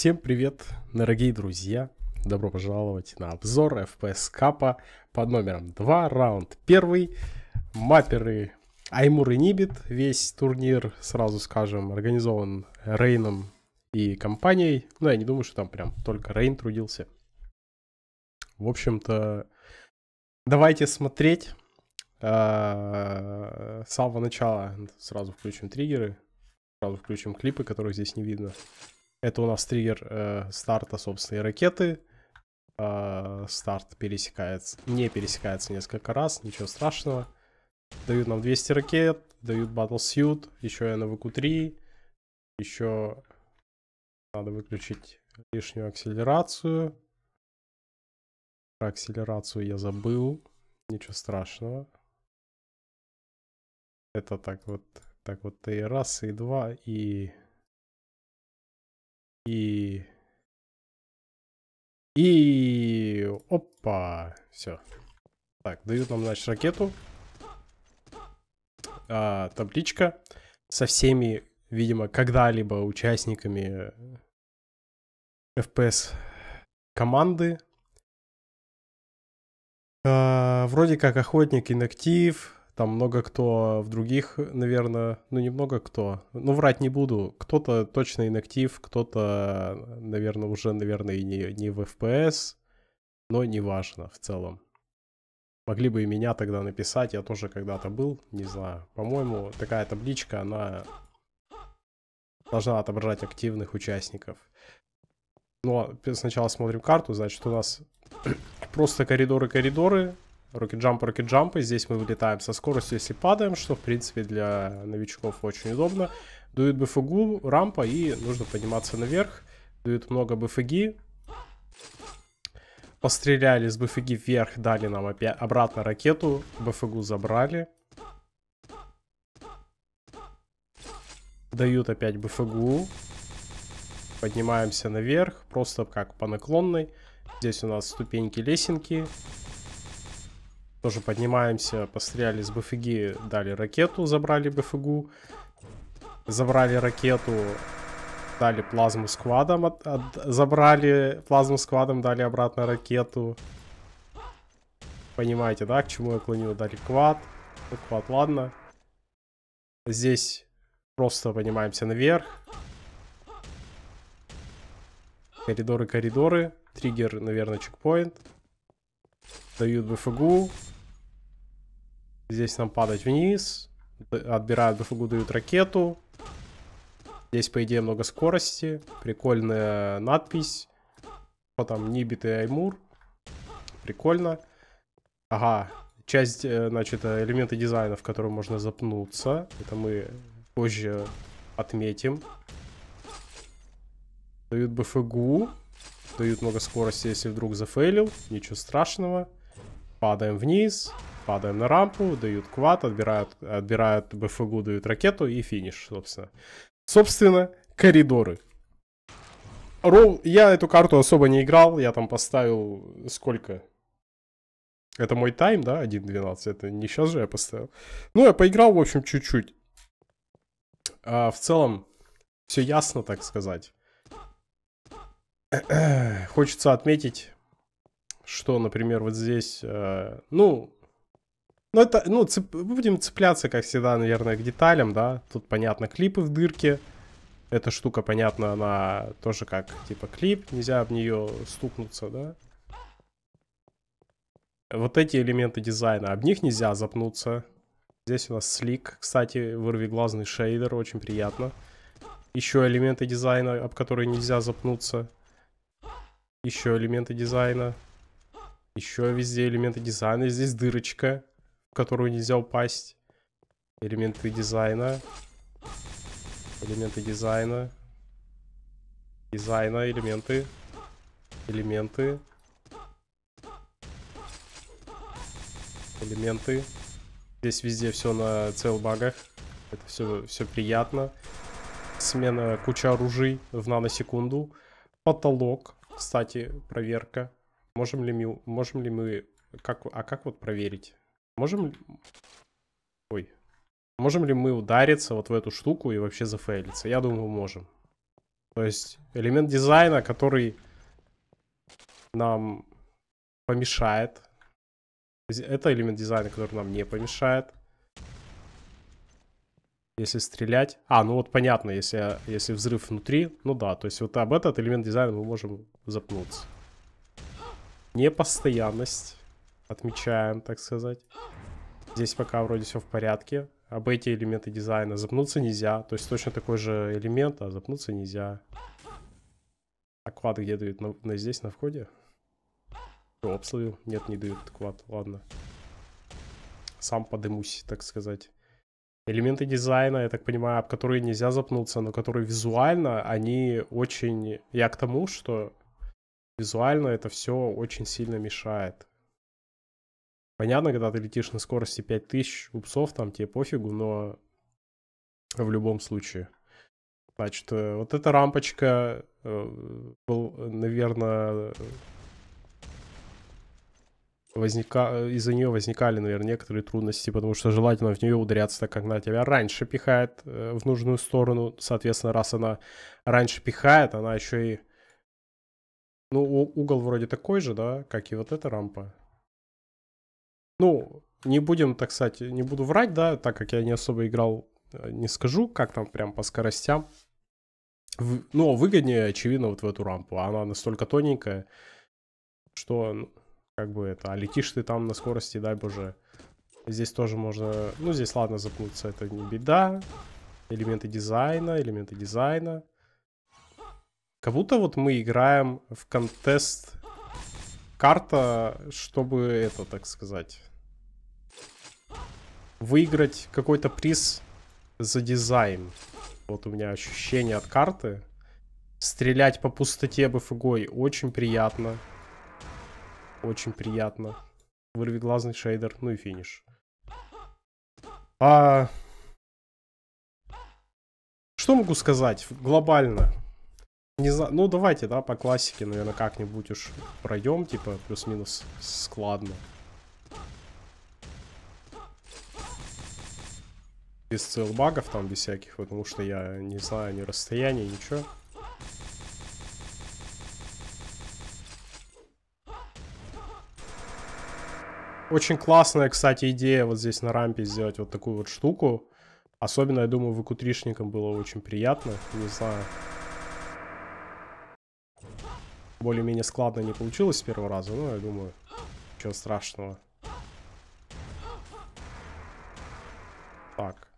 Всем привет, дорогие друзья! Добро пожаловать на обзор FPS Капа под номером 2, раунд 1. Маперы Аймур и Нибит. Весь турнир, сразу скажем, организован Рейном и компанией. Но ну, я не думаю, что там прям только Рейн трудился. В общем-то, давайте смотреть. А, с самого начала сразу включим триггеры. Сразу включим клипы, которых здесь не видно. Это у нас триггер э, старта собственной ракеты. Э, старт пересекается, не пересекается несколько раз, ничего страшного. Дают нам 200 ракет, дают Battle Suit, еще NVQ3, еще надо выключить лишнюю акселерацию. Про акселерацию я забыл, ничего страшного. Это так вот, так вот и раз, и два, и и... И... Опа! Все. Так, дают нам, значит, ракету. А, табличка со всеми, видимо, когда-либо участниками э, FPS команды. А, вроде как охотник, инактив, там много кто в других, наверное, ну немного кто, ну врать не буду. Кто-то точно инактив, кто-то, наверное, уже, наверное, и не, не в FPS, но неважно в целом. Могли бы и меня тогда написать, я тоже когда-то был, не знаю. По-моему, такая табличка, она должна отображать активных участников. Но сначала смотрим карту, значит у нас просто коридоры-коридоры, Руки Рокетджамп, руки джампы. здесь мы вылетаем со скоростью, если падаем, что, в принципе, для новичков очень удобно. Дует БФГу, рампа, и нужно подниматься наверх. Дует много БФГи. Постреляли с БФГи вверх, дали нам опять обратно ракету. БФГу забрали. Дают опять БФГу. Поднимаемся наверх, просто как по наклонной. Здесь у нас ступеньки-лесенки. Тоже поднимаемся, постреляли с БФГ, дали ракету, забрали БФГу. Забрали ракету, дали плазму сквадом, от, от, забрали плазму сквадом, дали обратно ракету. Понимаете, да, к чему я клоню? Дали квад. Ну, квад, ладно. Здесь просто поднимаемся наверх. Коридоры, коридоры. Триггер, наверное, чекпоинт. Дают БФГУ. Здесь нам падать вниз. Отбирают БФГУ, дают ракету. Здесь, по идее, много скорости. Прикольная надпись. потом там? Нибит и Аймур. Прикольно. Ага. Часть, э, значит, э, элементы дизайна, в которую можно запнуться. Это мы позже отметим. Дают БФГУ дают много скорости, если вдруг зафейлил. Ничего страшного. Падаем вниз, падаем на рампу, дают квад, отбирают, отбирают БФГУ, дают ракету и финиш, собственно. Собственно, коридоры. Роу... Я эту карту особо не играл, я там поставил сколько? Это мой тайм, да, 1.12, это не сейчас же я поставил. Ну, я поиграл, в общем, чуть-чуть. А, в целом, все ясно, так сказать. Хочется отметить, что, например, вот здесь, э, ну, ну это, ну, цеп, будем цепляться, как всегда, наверное, к деталям, да. Тут, понятно, клипы в дырке. Эта штука, понятно, она тоже как, типа, клип. Нельзя об нее стукнуться, да. Вот эти элементы дизайна, об них нельзя запнуться. Здесь у нас слик, кстати, вырвиглазный шейдер, очень приятно. Еще элементы дизайна, об которые нельзя запнуться. Еще элементы дизайна. Еще везде элементы дизайна. Здесь дырочка, в которую нельзя упасть. Элементы дизайна. Элементы дизайна. Дизайна, элементы. Элементы. Элементы. Здесь везде все на целбагах. Это все, все приятно. Смена куча оружий в наносекунду. Потолок кстати, проверка. Можем ли мы, можем ли мы, как, а как вот проверить? Можем, ой, можем ли мы удариться вот в эту штуку и вообще зафейлиться? Я думаю, можем. То есть элемент дизайна, который нам помешает. Это элемент дизайна, который нам не помешает. Если стрелять... А, ну вот понятно, если, если взрыв внутри, ну да. То есть вот об этот элемент дизайна мы можем запнуться. Непостоянность. Отмечаем, так сказать. Здесь пока вроде все в порядке. Об эти элементы дизайна запнуться нельзя. То есть точно такой же элемент, а запнуться нельзя. Оклад где дают? На, на, здесь, на входе? Обсловил? Нет, не дают квад. Ладно. Сам подымусь, так сказать элементы дизайна, я так понимаю, об которые нельзя запнуться, но которые визуально, они очень... Я к тому, что визуально это все очень сильно мешает. Понятно, когда ты летишь на скорости 5000 упсов, там тебе пофигу, но в любом случае. Значит, э, вот эта рампочка э, был, наверное, возника... Э, из-за нее возникали, наверное, некоторые трудности, потому что желательно в нее ударяться, так как она тебя раньше пихает э, в нужную сторону. Соответственно, раз она раньше пихает, она еще и... Ну, угол вроде такой же, да, как и вот эта рампа. Ну, не будем, так сказать, не буду врать, да, так как я не особо играл, э, не скажу, как там прям по скоростям. В... Но ну, выгоднее, очевидно, вот в эту рампу. А она настолько тоненькая, что ну, как бы это, а летишь ты там на скорости, дай боже. Здесь тоже можно, ну здесь ладно запнуться, это не беда. Элементы дизайна, элементы дизайна. Как будто вот мы играем в контест карта, чтобы это, так сказать, выиграть какой-то приз за дизайн. Вот у меня ощущение от карты. Стрелять по пустоте БФГой очень приятно. Очень приятно. Вырвиглазный шейдер, ну и финиш. А... Что могу сказать глобально? Не знаю, ну давайте, да, по классике, наверное, как-нибудь уж пройдем, типа, плюс-минус складно. Без целых багов там, без всяких, потому что я не знаю ни расстояния, ничего. Очень классная, кстати, идея вот здесь на рампе сделать вот такую вот штуку. Особенно, я думаю, выкутришникам было очень приятно. Не знаю. Более-менее складно не получилось с первого раза, но я думаю, ничего страшного. Так.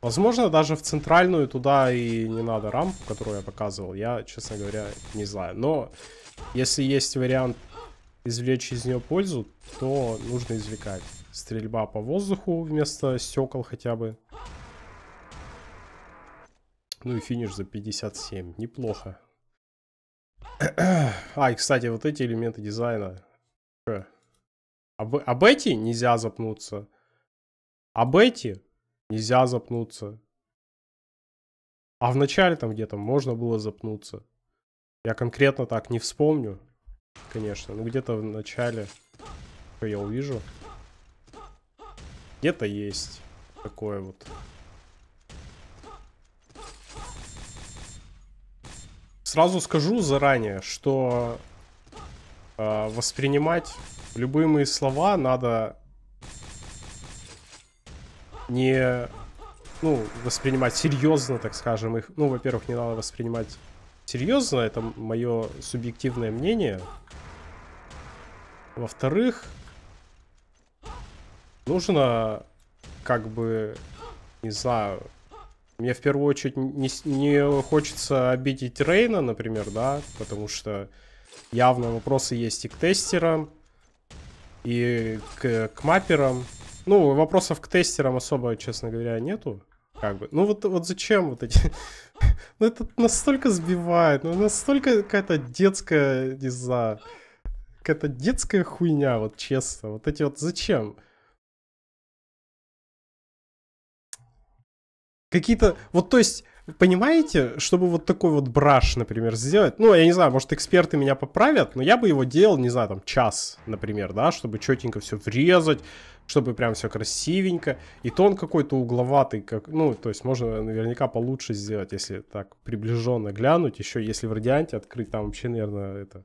Возможно, даже в центральную туда и не надо рампу, которую я показывал. Я, честно говоря, не знаю. Но если есть вариант извлечь из нее пользу, то нужно извлекать. Стрельба по воздуху вместо стекол хотя бы. Ну и финиш за 57. Неплохо. а, и, кстати, вот эти элементы дизайна. Э, об, об эти нельзя запнуться. Об эти нельзя запнуться. А в начале там где-то можно было запнуться. Я конкретно так не вспомню. Конечно, ну где-то в начале я увижу. Где-то есть такое вот. Сразу скажу заранее, что э, воспринимать любые мои слова надо не ну, воспринимать серьезно, так скажем, их. Ну, во-первых, не надо воспринимать серьезно, это мое субъективное мнение, во-вторых, нужно как бы, не знаю, мне в первую очередь не, не хочется обидеть Рейна, например, да, потому что явно вопросы есть и к тестерам, и к, к мапперам. Ну, вопросов к тестерам особо, честно говоря, нету. Как бы. Ну вот, вот зачем вот эти... ну это настолько сбивает, ну настолько какая-то детская, не знаю какая-то детская хуйня, вот честно. Вот эти вот зачем? Какие-то, вот то есть, понимаете, чтобы вот такой вот браш, например, сделать, ну, я не знаю, может, эксперты меня поправят, но я бы его делал, не знаю, там, час, например, да, чтобы четенько все врезать, чтобы прям все красивенько, и тон какой-то угловатый, как, ну, то есть можно наверняка получше сделать, если так приближенно глянуть, еще если в радианте открыть, там вообще, наверное, это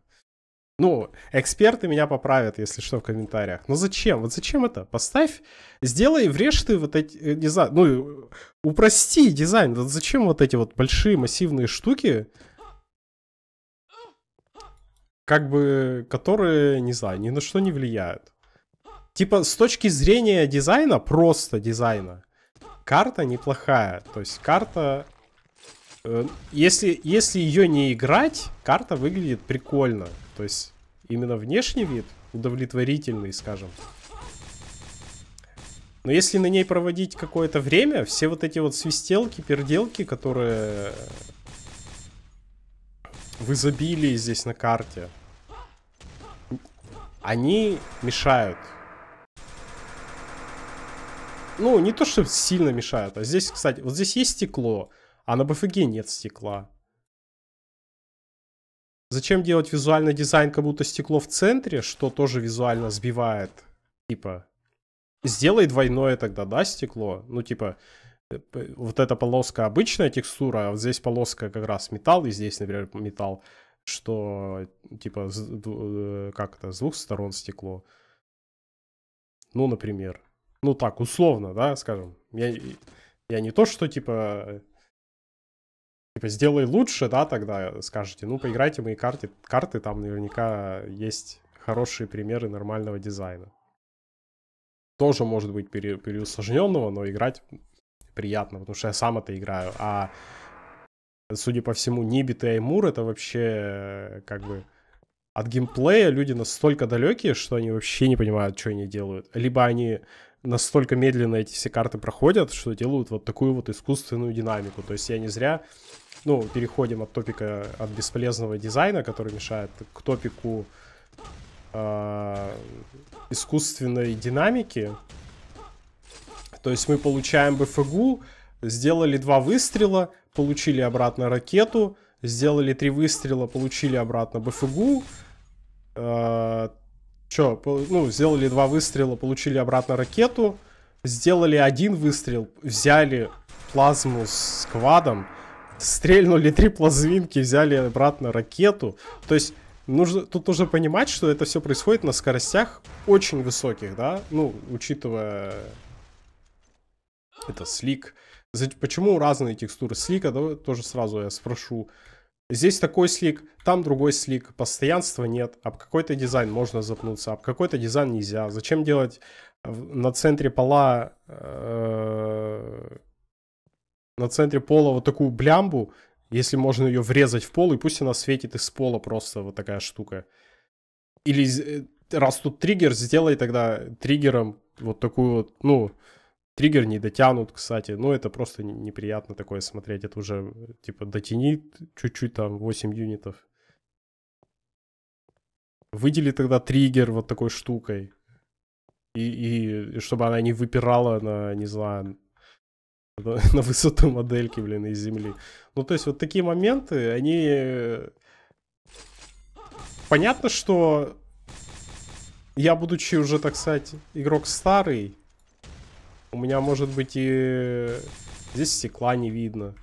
ну, эксперты меня поправят, если что, в комментариях. Но зачем? Вот зачем это? Поставь, сделай, врежь ты вот эти, э, не знаю, ну, упрости дизайн. Вот зачем вот эти вот большие массивные штуки, как бы, которые, не знаю, ни на что не влияют. Типа, с точки зрения дизайна, просто дизайна, карта неплохая. То есть карта... Э, если, если ее не играть, карта выглядит прикольно. То есть именно внешний вид удовлетворительный, скажем. Но если на ней проводить какое-то время, все вот эти вот свистелки, перделки, которые в изобилии здесь на карте, они мешают. Ну, не то, что сильно мешают, а здесь, кстати, вот здесь есть стекло, а на БФГ нет стекла. Зачем делать визуальный дизайн, как будто стекло в центре, что тоже визуально сбивает? Типа, сделай двойное тогда, да, стекло? Ну, типа, э, вот эта полоска обычная текстура, а вот здесь полоска как раз металл, и здесь, например, металл, что, типа, э, как то с двух сторон стекло. Ну, например. Ну, так, условно, да, скажем. Я, я не то, что, типа, типа, сделай лучше, да, тогда скажете, ну, поиграйте мои карты, карты там наверняка есть хорошие примеры нормального дизайна. Тоже может быть пере, переусложненного, но играть приятно, потому что я сам это играю. А, судя по всему, Нибит и Аймур это вообще э, как бы от геймплея люди настолько далекие, что они вообще не понимают, что они делают. Либо они настолько медленно эти все карты проходят, что делают вот такую вот искусственную динамику. То есть я не зря ну, переходим от топика, от бесполезного дизайна, который мешает, к топику э, искусственной динамики. То есть мы получаем БФГУ, сделали два выстрела, получили обратно ракету, сделали три выстрела, получили обратно БФГУ. Э, а, Че, ну, сделали два выстрела, получили обратно ракету. Сделали один выстрел, взяли плазму с квадом стрельнули три плазвинки, взяли обратно ракету. То есть нужно, тут нужно понимать, что это все происходит на скоростях очень высоких, да, ну, учитывая это слик. Почему разные текстуры слика, да, тоже сразу я спрошу. Здесь такой слик, там другой слик, постоянства нет, об какой-то дизайн можно запнуться, об какой-то дизайн нельзя. Зачем делать на центре пола э, на центре пола вот такую блямбу, если можно ее врезать в пол, и пусть она светит из пола просто вот такая штука. Или э, раз тут триггер, сделай тогда триггером вот такую вот, ну, триггер не дотянут, кстати. Ну, это просто неприятно такое смотреть. Это уже, типа, дотяни чуть-чуть там 8 юнитов. Выдели тогда триггер вот такой штукой. И, и, и чтобы она не выпирала на, не знаю, на, на высоту модельки, блин, из земли. Ну, то есть, вот такие моменты, они... Э, понятно, что я, будучи уже, так сказать, игрок старый, у меня, может быть, и... Э, здесь стекла не видно.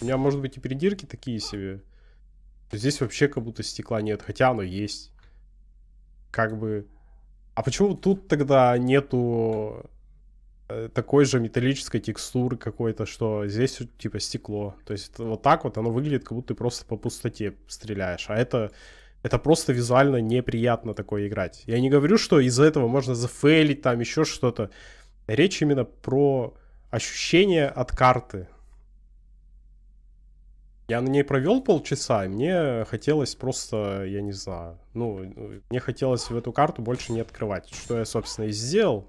У меня, может быть, и придирки такие себе. Здесь вообще как будто стекла нет, хотя оно есть. Как бы... А почему тут тогда нету Э, такой же металлической текстуры какой-то, что здесь типа стекло. То есть вот так вот оно выглядит, как будто ты просто по пустоте стреляешь. А это, это просто визуально неприятно такое играть. Я не говорю, что из-за этого можно зафейлить там еще что-то. Речь именно про ощущение от карты. Я на ней провел полчаса, и мне хотелось просто, я не знаю, ну, мне хотелось в эту карту больше не открывать, что я, собственно, и сделал.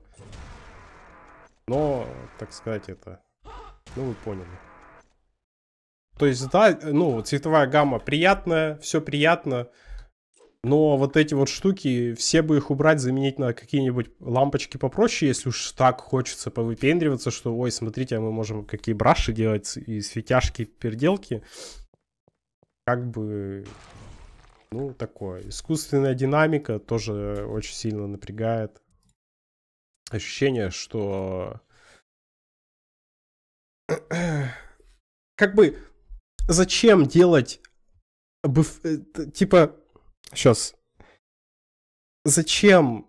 Но, так сказать, это... Ну, вы поняли. То есть, да, ну, цветовая гамма приятная, все приятно. Но вот эти вот штуки, все бы их убрать, заменить на какие-нибудь лампочки попроще, если уж так хочется повыпендриваться, что, ой, смотрите, а мы можем какие браши делать и светяшки, переделки. Как бы, ну, такое. Искусственная динамика тоже очень сильно напрягает ощущение, что как бы зачем делать э, типа сейчас зачем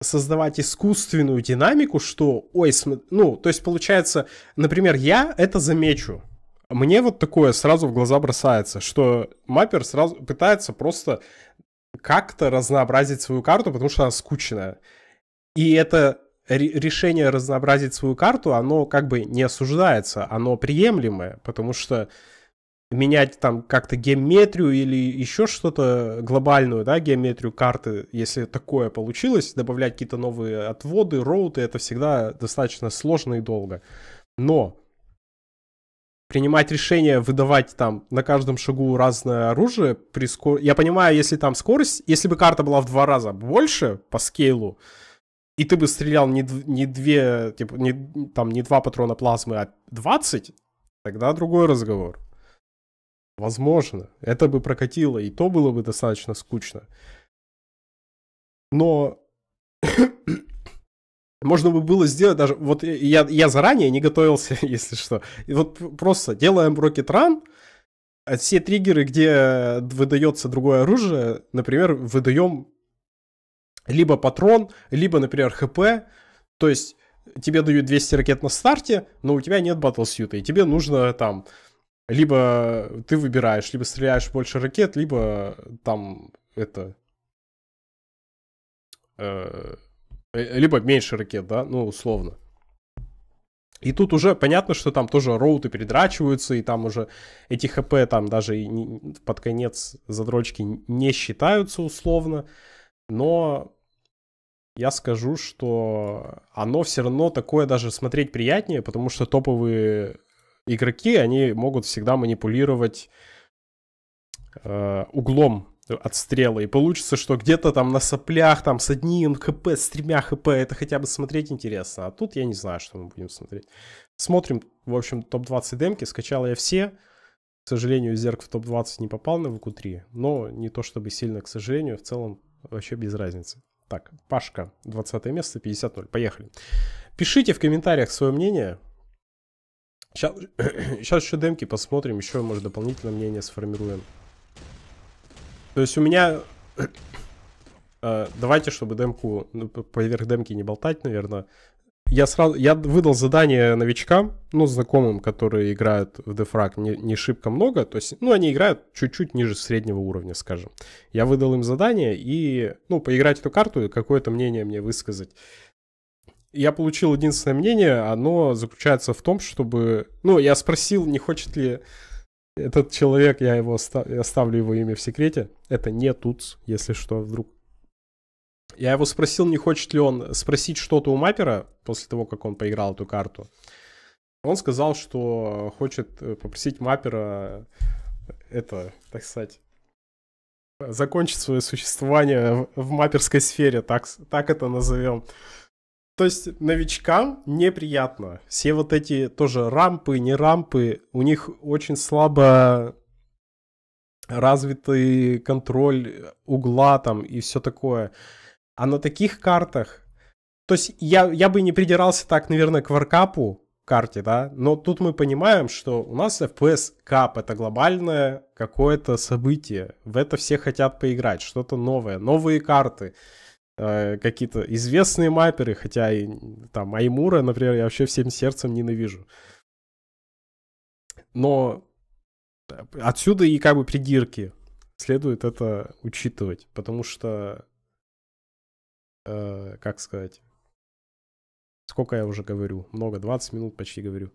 создавать искусственную динамику, что ой, см... ну, то есть получается, например, я это замечу. Мне вот такое сразу в глаза бросается, что маппер сразу пытается просто как-то разнообразить свою карту, потому что она скучная. И это решение разнообразить свою карту, оно как бы не осуждается, оно приемлемое, потому что менять там как-то геометрию или еще что-то глобальную, да, геометрию карты, если такое получилось, добавлять какие-то новые отводы, роуты, это всегда достаточно сложно и долго. Но принимать решение выдавать там на каждом шагу разное оружие, прискор... я понимаю, если там скорость, если бы карта была в два раза больше по скейлу, и ты бы стрелял не, не две, типа, не, там, не два патрона плазмы, а 20, тогда другой разговор. Возможно, это бы прокатило, и то было бы достаточно скучно. Но можно бы было сделать даже... Вот я, я заранее не готовился, если что. И вот просто делаем Rocket Run, все триггеры, где выдается другое оружие, например, выдаем либо патрон, либо, например, ХП. То есть тебе дают 200 ракет на старте, но у тебя нет батлсюта, и тебе нужно там... Либо ты выбираешь, либо стреляешь больше ракет, либо там это... Э, э, либо меньше ракет, да, ну, условно. И тут уже понятно, что там тоже роуты передрачиваются, и там уже эти хп там даже под конец задрочки не считаются условно. Но я скажу, что оно все равно такое даже смотреть приятнее, потому что топовые игроки, они могут всегда манипулировать э, углом отстрела. И получится, что где-то там на соплях, там с одним хп, с тремя хп, это хотя бы смотреть интересно. А тут я не знаю, что мы будем смотреть. Смотрим, в общем, топ-20 демки. Скачал я все. К сожалению, Зерк в топ-20 не попал на VQ3. Но не то чтобы сильно, к сожалению, в целом вообще без разницы. Так, Пашка, 20 место, 50-0. Поехали. Пишите в комментариях свое мнение. Сейчас, сейчас еще демки посмотрим, еще, может, дополнительное мнение сформируем. То есть у меня... Э, давайте, чтобы демку... Ну, поверх демки не болтать, наверное я сразу, я выдал задание новичкам, ну, знакомым, которые играют в дефраг не, не шибко много, то есть, ну, они играют чуть-чуть ниже среднего уровня, скажем. Я выдал им задание и, ну, поиграть эту карту и какое-то мнение мне высказать. Я получил единственное мнение, оно заключается в том, чтобы... Ну, я спросил, не хочет ли этот человек, я его оставлю, оставлю его имя в секрете. Это не тутс, если что, вдруг я его спросил, не хочет ли он спросить что-то у мапера после того, как он поиграл эту карту. Он сказал, что хочет э, попросить мапера э, это, так сказать, закончить свое существование в маперской сфере, так, так это назовем. То есть новичкам неприятно. Все вот эти тоже рампы, не рампы, у них очень слабо развитый контроль угла там и все такое. А на таких картах... То есть я, я бы не придирался так, наверное, к варкапу карте, да, но тут мы понимаем, что у нас FPS Cup это глобальное какое-то событие, в это все хотят поиграть, что-то новое, новые карты, э, какие-то известные мапперы, хотя и там Аймура, например, я вообще всем сердцем ненавижу. Но отсюда и как бы придирки следует это учитывать, потому что э, как сказать, сколько я уже говорю, много, 20 минут почти говорю.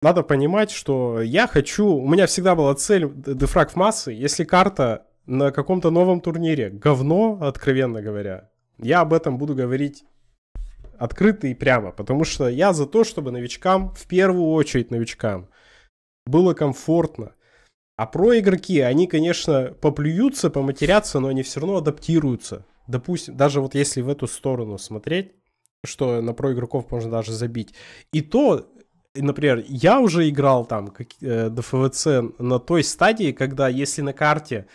Надо понимать, что я хочу, у меня всегда была цель дефраг в массы, если карта на каком-то новом турнире говно, откровенно говоря, я об этом буду говорить открыто и прямо, потому что я за то, чтобы новичкам, в первую очередь новичкам, было комфортно. А про игроки, они, конечно, поплюются, поматерятся, но они все равно адаптируются допустим, даже вот если в эту сторону смотреть, что на про игроков можно даже забить, и то, например, я уже играл там как, э, ДФВЦ на той стадии, когда если на карте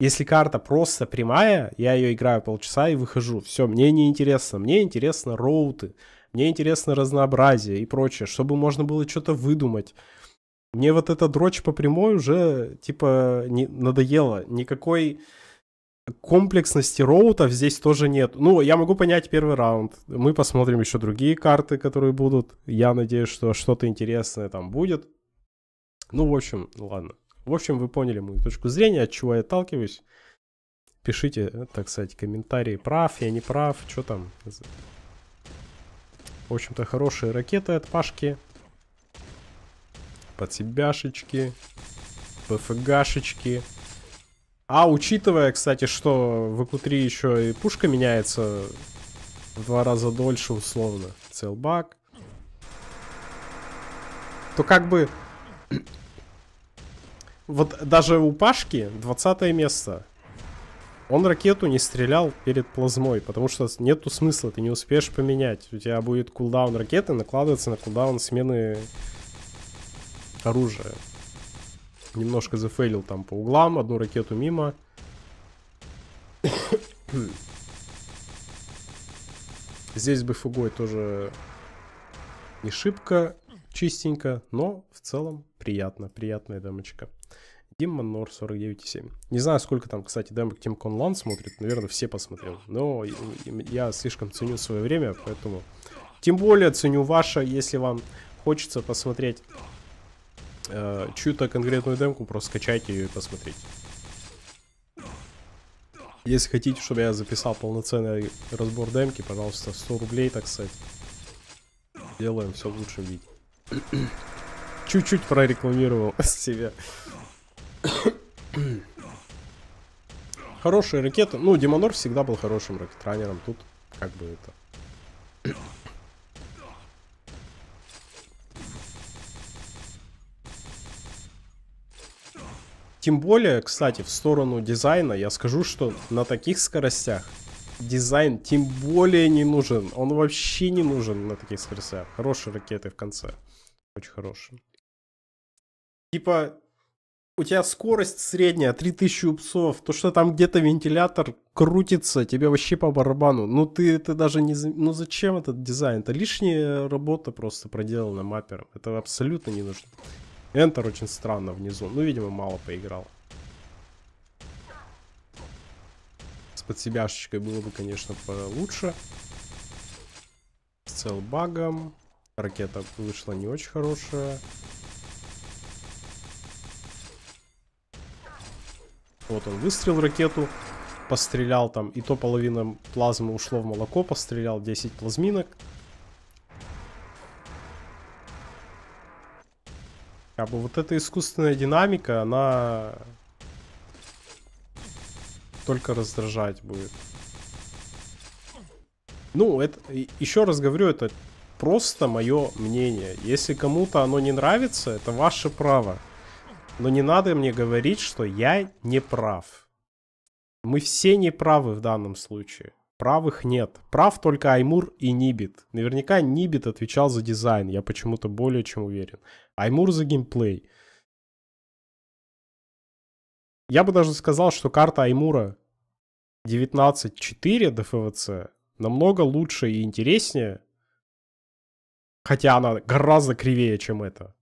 если карта просто прямая, я ее играю полчаса и выхожу. Все, мне не интересно. Мне интересно роуты, мне интересно разнообразие и прочее, чтобы можно было что-то выдумать. Мне вот эта дрочь по прямой уже, типа, не, надоела. Никакой комплексности роутов здесь тоже нет. Ну, я могу понять первый раунд. Мы посмотрим еще другие карты, которые будут. Я надеюсь, что что-то интересное там будет. Ну, в общем, ладно. В общем, вы поняли мою точку зрения, от чего я отталкиваюсь. Пишите, так сказать, комментарии, прав я, не прав, что там. В общем-то, хорошие ракеты от Пашки. Подсебяшечки. ПФГшечки. А учитывая, кстати, что в ЭКУ-3 еще и пушка меняется в два раза дольше условно, целбак, то как бы... Вот даже у Пашки 20 место. Он ракету не стрелял перед плазмой, потому что нету смысла, ты не успеешь поменять. У тебя будет кулдаун ракеты, накладывается на кулдаун смены оружия. Немножко зафейлил там по углам, одну ракету мимо. Здесь бы фугой тоже не шибко, чистенько, но в целом приятно, приятная демочка. Димма Нор 49,7. Не знаю, сколько там, кстати, демок Тим Конлан смотрит. Наверное, все посмотрел. Но я слишком ценю свое время, поэтому... Тем более ценю ваше, если вам хочется посмотреть э, чью-то конкретную демку, просто скачайте ее и посмотрите. Если хотите, чтобы я записал полноценный разбор демки, пожалуйста, 100 рублей, так сказать. Делаем все в лучшем виде. Чуть-чуть прорекламировал себя. Хорошая ракета. Ну, Димонор всегда был хорошим ракетранером. Тут как бы это... Тем более, кстати, в сторону дизайна я скажу, что на таких скоростях дизайн тем более не нужен. Он вообще не нужен на таких скоростях. Хорошие ракеты в конце. Очень хорошие. Типа, у тебя скорость средняя, 3000 упсов, то, что там где-то вентилятор крутится, тебе вообще по барабану. Ну, ты, ты даже не... Ну, зачем этот дизайн? Это лишняя работа просто проделана маппером. Это абсолютно не нужно. Энтер очень странно внизу. Ну, видимо, мало поиграл. С подсебяшечкой было бы, конечно, получше. С целбагом. Ракета вышла не очень хорошая. Вот он выстрел ракету, пострелял там, и то половина плазмы ушло в молоко, пострелял 10 плазминок. Как бы вот эта искусственная динамика, она только раздражать будет. Ну, это, еще раз говорю, это просто мое мнение. Если кому-то оно не нравится, это ваше право. Но не надо мне говорить, что я не прав. Мы все не правы в данном случае. Правых нет. Прав только Аймур и Нибит. Наверняка Нибит отвечал за дизайн, я почему-то более чем уверен. Аймур за геймплей. Я бы даже сказал, что карта Аймура 19.4 ДФВЦ намного лучше и интереснее, хотя она гораздо кривее, чем это,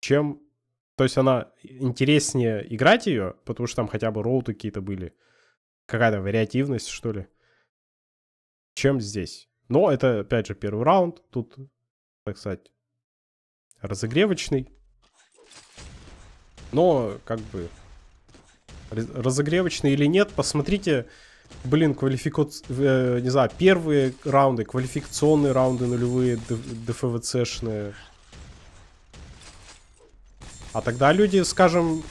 чем... То есть она интереснее играть ее, потому что там хотя бы роуты какие-то были. Какая-то вариативность, что ли чем здесь. Но это, опять же, первый раунд. Тут, так сказать, разогревочный. Но, как бы, разогревочный или нет, посмотрите, блин, квалифика... Э, не знаю, первые раунды, квалификационные раунды нулевые, ДФВЦшные. А тогда люди, скажем,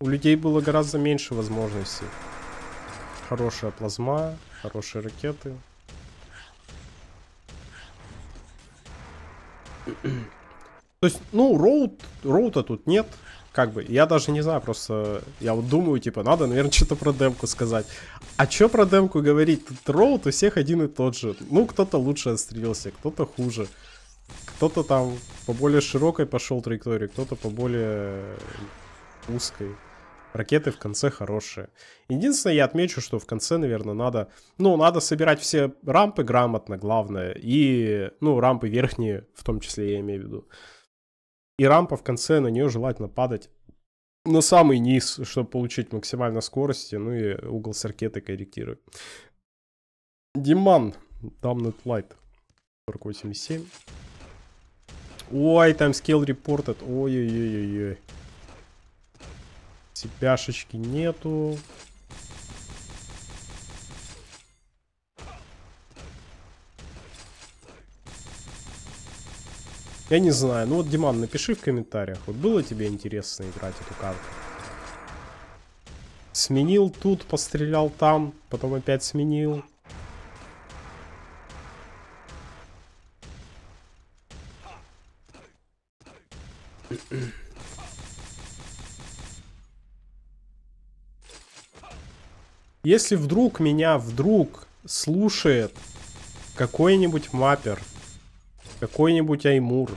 у людей было гораздо меньше возможностей. Хорошая плазма, хорошие ракеты. То есть, ну, роут, роута тут нет. Как бы, я даже не знаю, просто я вот думаю, типа, надо, наверное, что-то про демку сказать. А что про демку говорить? Тут роут у всех один и тот же. Ну, кто-то лучше отстрелился, кто-то хуже. Кто-то там по более широкой пошел траектории, кто-то по более узкой. Ракеты в конце хорошие. Единственное, я отмечу, что в конце, наверное, надо... Ну, надо собирать все рампы грамотно, главное. И, ну, рампы верхние, в том числе, я имею в виду. И рампа в конце, на нее желательно падать на самый низ, чтобы получить максимально скорости, ну и угол с ракеты корректирую. Диман, Damned Light, 487. Ой, там скилл репортед, ой-ой-ой-ой. Цепяшечки нету. Я не знаю. Ну вот, Диман, напиши в комментариях, вот было тебе интересно играть эту карту? Сменил тут, пострелял там, потом опять сменил. Mm-mm. Если вдруг меня вдруг слушает какой-нибудь маппер, какой-нибудь Аймур,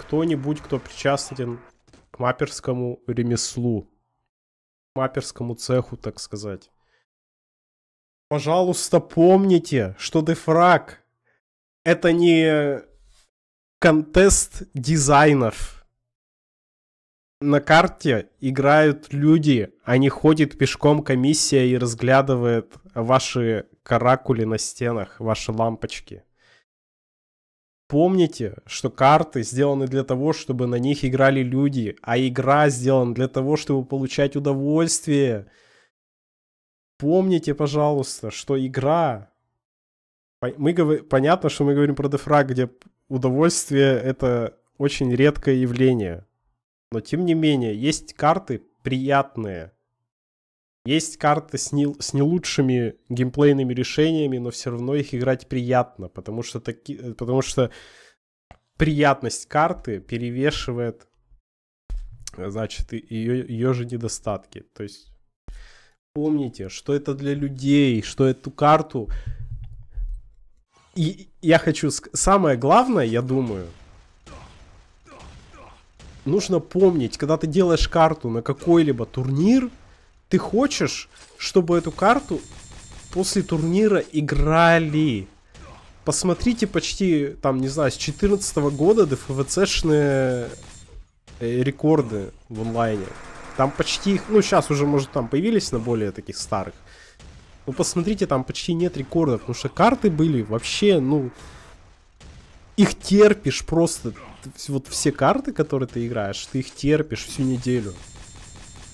кто-нибудь, кто причастен к маперскому ремеслу, маперскому цеху, так сказать. Пожалуйста, помните, что дефраг это не контест дизайнов на карте играют люди, а не ходит пешком комиссия и разглядывает ваши каракули на стенах, ваши лампочки. Помните, что карты сделаны для того, чтобы на них играли люди, а игра сделана для того, чтобы получать удовольствие. Помните, пожалуйста, что игра... Мы говор... Понятно, что мы говорим про дефраг, где удовольствие — это очень редкое явление. Но тем не менее, есть карты приятные. Есть карты с не, с не лучшими геймплейными решениями, но все равно их играть приятно, потому что, таки, э, потому что приятность карты перевешивает, значит, ее, ее же недостатки. То есть помните, что это для людей, что эту карту... И я хочу... Самое главное, я думаю, нужно помнить, когда ты делаешь карту на какой-либо турнир, ты хочешь, чтобы эту карту после турнира играли. Посмотрите почти, там, не знаю, с 14 года ДФВЦшные э, рекорды в онлайне. Там почти их, ну сейчас уже, может, там появились на более таких старых. Ну посмотрите, там почти нет рекордов, потому что карты были вообще, ну, их терпишь просто. Вот все карты, которые ты играешь, ты их терпишь всю неделю.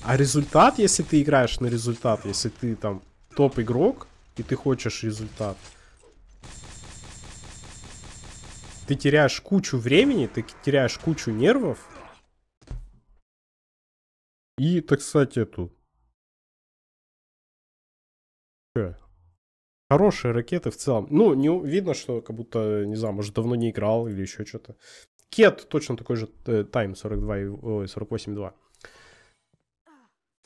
А результат, если ты играешь на результат, если ты там топ-игрок, и ты хочешь результат, ты теряешь кучу времени, ты теряешь кучу нервов. И, так сказать, эту... Хорошие ракеты в целом. Ну, не, видно, что как будто, не знаю, может, давно не играл или еще что-то. Кет точно такой же тайм э, тайм 42, 48.2.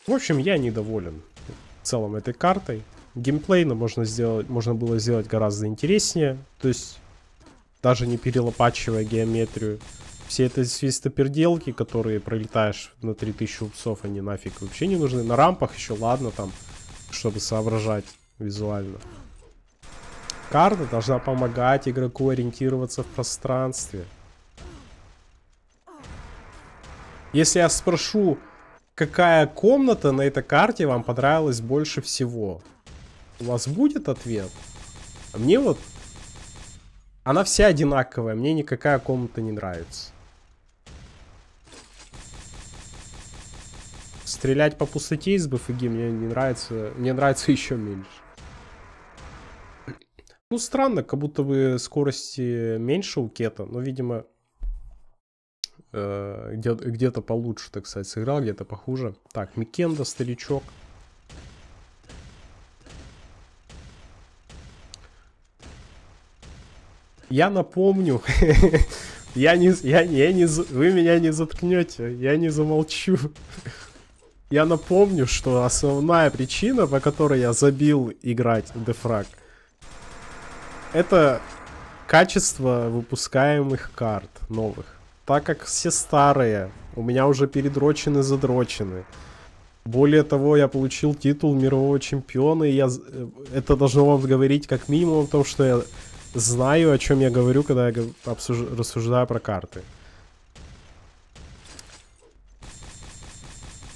В общем, я недоволен в целом этой картой. Геймплейно ну, можно, сделать, можно было сделать гораздо интереснее. То есть, даже не перелопачивая геометрию. Все это свистоперделки, которые пролетаешь на 3000 упсов, они нафиг вообще не нужны. На рампах еще ладно там, чтобы соображать визуально. Карта должна помогать игроку ориентироваться в пространстве. Если я спрошу, какая комната на этой карте вам понравилась больше всего, у вас будет ответ? А мне вот... Она вся одинаковая, мне никакая комната не нравится. Стрелять по пустоте из БФГ мне не нравится, мне нравится еще меньше. Ну, странно, как будто бы скорости меньше у Кета, но, видимо, э, где-то получше, так сказать, сыграл, где-то похуже. Так, Микенда, старичок. Я напомню, я не, я, я не, вы меня не заткнете, я не замолчу. Я напомню, что основная причина, по которой я забил играть в Дефраг, это качество выпускаемых карт новых. Так как все старые у меня уже передрочены, задрочены. Более того, я получил титул мирового чемпиона, и я... Э, это должно вам говорить как минимум о том, что я знаю, о чем я говорю, когда я обсуж... рассуждаю про карты.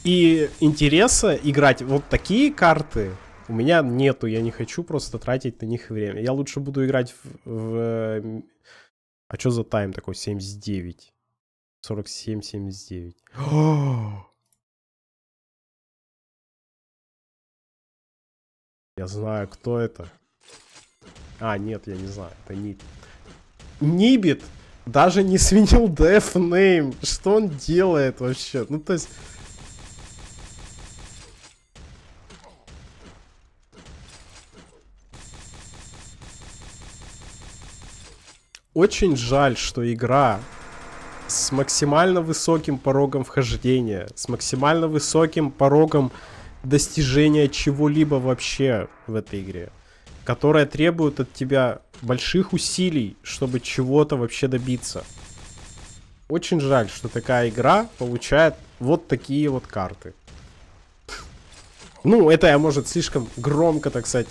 И интереса играть вот такие карты у меня нету, я не хочу просто тратить на них время. Я лучше буду играть в... в... Эм, а что за тайм такой? 79. 47, 79. я знаю, кто это. А, нет, я не знаю. Это Нибит. Нибит даже не сменил Death Name. Что он делает вообще? Ну, то есть... Очень жаль, что игра с максимально высоким порогом вхождения, с максимально высоким порогом достижения чего-либо вообще в этой игре, которая требует от тебя больших усилий, чтобы чего-то вообще добиться. Очень жаль, что такая игра получает вот такие вот карты. Ну, это я, может, слишком громко, так сказать,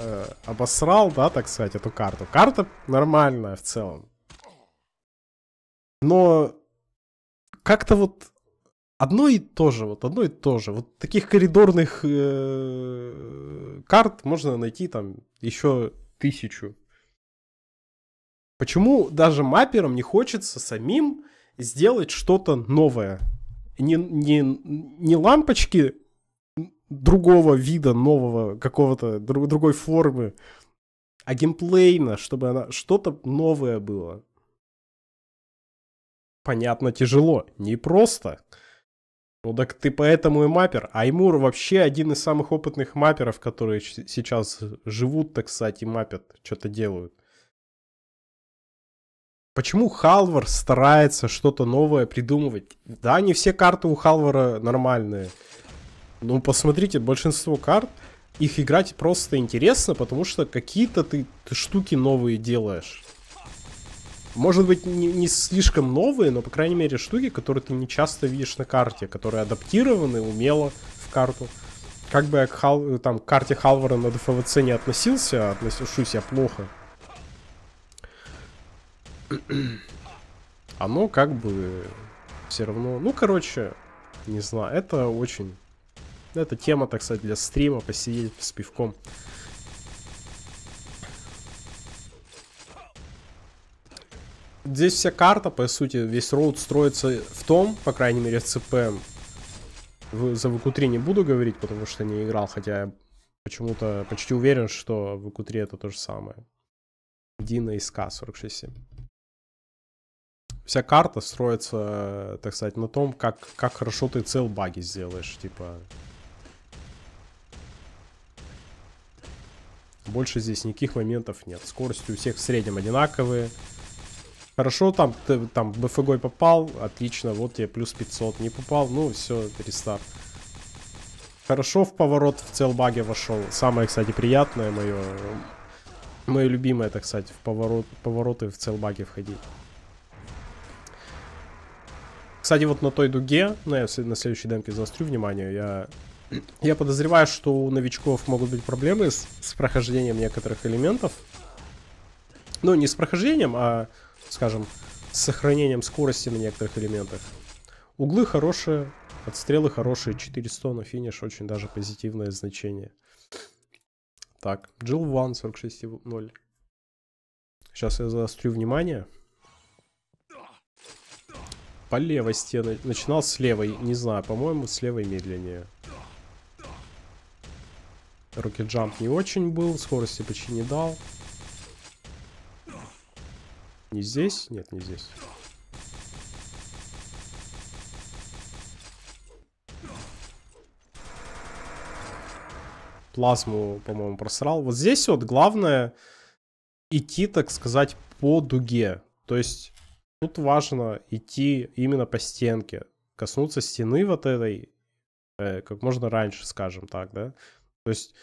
Э, обосрал, да, так сказать, эту карту. Карта нормальная в целом. Но как-то вот одно и то же, вот одно и то же. Вот таких коридорных э, карт можно найти там еще тысячу. Почему даже мапперам не хочется самим сделать что-то новое? Не, не, не лампочки другого вида, нового, какого-то, друг, другой формы, а геймплейно, чтобы она что-то новое было. Понятно, тяжело, не просто. Ну так ты поэтому и мапер, Аймур вообще один из самых опытных маперов, которые сейчас живут, так сказать, и мапят, что-то делают. Почему Халвар старается что-то новое придумывать? Да, не все карты у Халвара нормальные. Ну, посмотрите, большинство карт, их играть просто интересно, потому что какие-то ты, ты штуки новые делаешь. Может быть, не, не слишком новые, но, по крайней мере, штуки, которые ты не часто видишь на карте, которые адаптированы умело в карту. Как бы я к, хал, э, там, к карте Халвара на ДФВЦ не относился, а отношусь я плохо. Оно как бы все равно... Ну, короче, не знаю, это очень это тема, так сказать, для стрима, посидеть с пивком. Здесь вся карта, по сути, весь роуд строится в том, по крайней мере, ЦПМ. В, за ВК-3 не буду говорить, потому что не играл, хотя я почему-то почти уверен, что в ВК-3 это то же самое. Дина и к 467. Вся карта строится, так сказать, на том, как, как хорошо ты цел баги сделаешь. Типа, Больше здесь никаких моментов нет. Скорости у всех в среднем одинаковые. Хорошо, там, ты, там БФГой попал, отлично, вот я плюс 500, не попал, ну все, рестарт. Хорошо в поворот в целбаге вошел. Самое, кстати, приятное мое, мое любимое, это, кстати, в поворот, повороты в целбаге входить. Кстати, вот на той дуге, на, ну, на следующей демке заострю внимание, я я подозреваю, что у новичков могут быть проблемы с, с прохождением некоторых элементов. Ну, не с прохождением, а, скажем, с сохранением скорости на некоторых элементах. Углы хорошие, отстрелы хорошие, 400 на финиш, очень даже позитивное значение. Так, Jill one 46.0. Сейчас я заострю внимание. По левой стене. Начинал с левой, не знаю, по-моему, с левой медленнее. Руки джамп не очень был, скорости почти не дал. Не здесь? Нет, не здесь. Плазму, по-моему, просрал. Вот здесь вот главное идти, так сказать, по дуге. То есть тут важно идти именно по стенке. Коснуться стены вот этой э, как можно раньше, скажем так, да. То есть,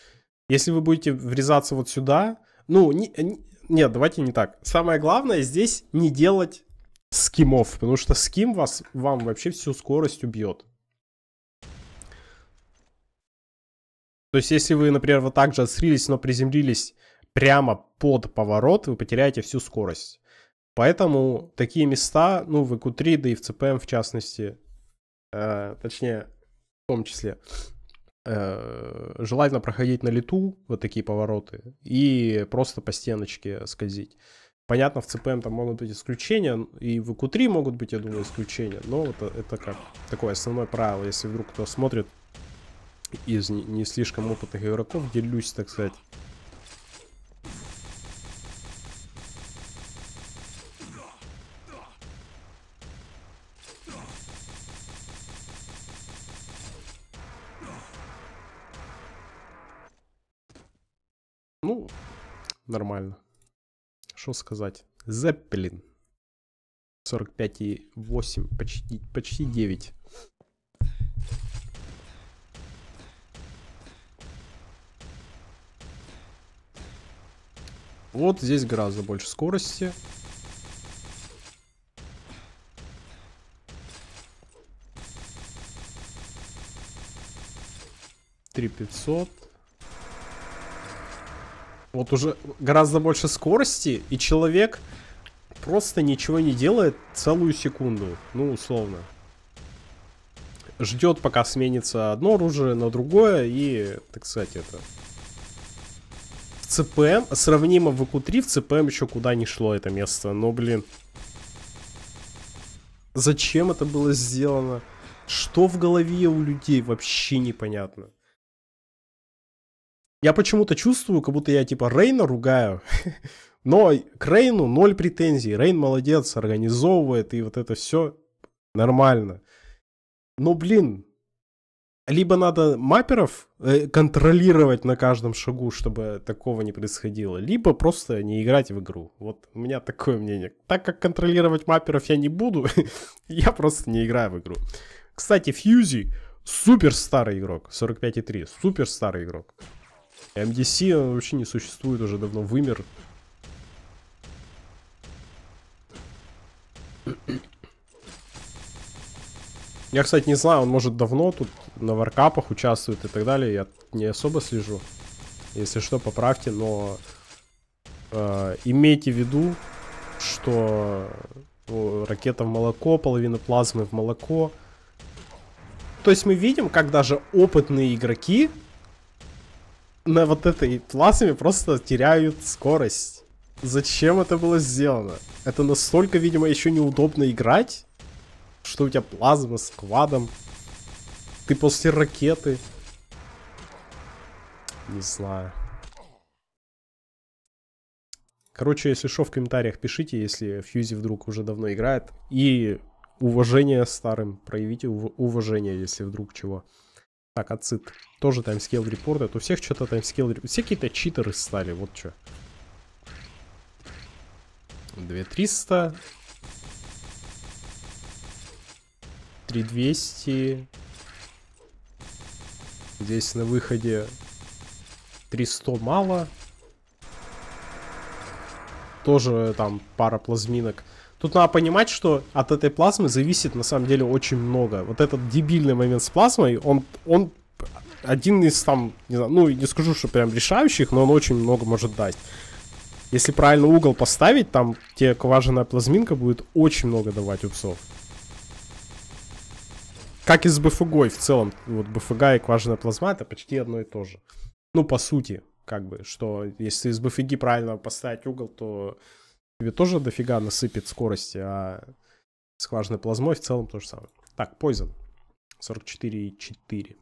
если вы будете врезаться вот сюда, ну, не, э, не, нет, давайте не так. Самое главное здесь не делать скимов, потому что ским вас, вам вообще всю скорость убьет. То есть, если вы, например, вот так же отстрелились, но приземлились прямо под поворот, вы потеряете всю скорость. Поэтому такие места, ну, в q 3 да и в ЦПМ в частности, э, точнее, в том числе, Э, желательно проходить на лету вот такие повороты и просто по стеночке скользить. Понятно, в CPM эм там могут быть исключения, и в Q3 могут быть, я думаю, исключения, но это, это как такое основное правило, если вдруг кто смотрит из не слишком опытных игроков, делюсь, так сказать, нормально. Что сказать? Зеппелин. 45,8, почти, почти 9. Вот здесь гораздо больше скорости. Три пятьсот. Вот уже гораздо больше скорости, и человек просто ничего не делает целую секунду. Ну, условно. Ждет, пока сменится одно оружие на другое, и, так сказать, это... В ЦПМ, сравнимо в ИКУ-3, в ЦПМ еще куда не шло это место. Но, блин, зачем это было сделано? Что в голове у людей, вообще непонятно. Я почему-то чувствую, как будто я типа Рейна ругаю. Но к Рейну ноль претензий. Рейн молодец, организовывает, и вот это все нормально. Но, ну, блин, либо надо маперов э, контролировать на каждом шагу, чтобы такого не происходило, либо просто не играть в игру. Вот у меня такое мнение. Так как контролировать маперов я не буду, я просто не играю в игру. Кстати, Фьюзи супер старый игрок, 45.3, супер старый игрок. MDC он вообще не существует, уже давно вымер. Я, кстати, не знаю, он может давно тут на варкапах участвует и так далее. Я не особо слежу. Если что, поправьте, но э, имейте в виду, что о, ракета в молоко, половина плазмы в молоко. То есть мы видим, как даже опытные игроки на вот этой плазме просто теряют скорость. Зачем это было сделано? Это настолько, видимо, еще неудобно играть, что у тебя плазма с квадом. Ты после ракеты. Не знаю. Короче, если что, в комментариях пишите, если Фьюзи вдруг уже давно играет. И уважение старым, проявите уважение, если вдруг чего. Так, ацит. Тоже таймскейл репортят. А У всех что-то таймскейл репортят. Все какие-то читеры стали, вот что. 2300. 3200. Здесь на выходе 300 мало. Тоже там пара плазминок. Тут надо понимать, что от этой плазмы зависит на самом деле очень много. Вот этот дебильный момент с плазмой, он, он один из там, не знаю, ну не скажу, что прям решающих, но он очень много может дать. Если правильно угол поставить, там тебе кваженная плазминка будет очень много давать у Как и с БФГой в целом. Вот БФГ и кваженная плазма это почти одно и то же. Ну, по сути, как бы, что если с БФГ правильно поставить угол, то тебе тоже дофига насыпет скорости, а скважины плазмой в целом то же самое. Так, Poison. 44,4.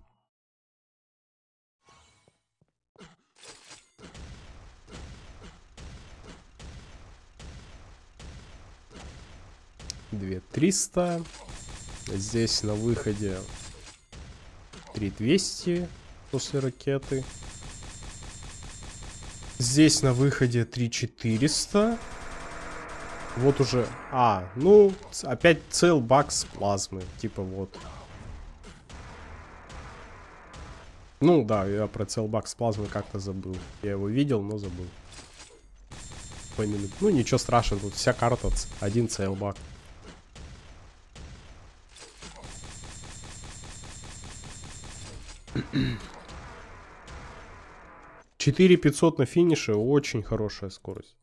Две триста. Здесь на выходе 3200 после ракеты. Здесь на выходе 3400. Вот уже... А, ну, опять цел бакс плазмы. Типа вот. Ну да, я про целбак с плазмы как-то забыл. Я его видел, но забыл. Помянуть. Ну ничего страшного, тут вся карта один целбак. Четыре пятьсот на финише, очень хорошая скорость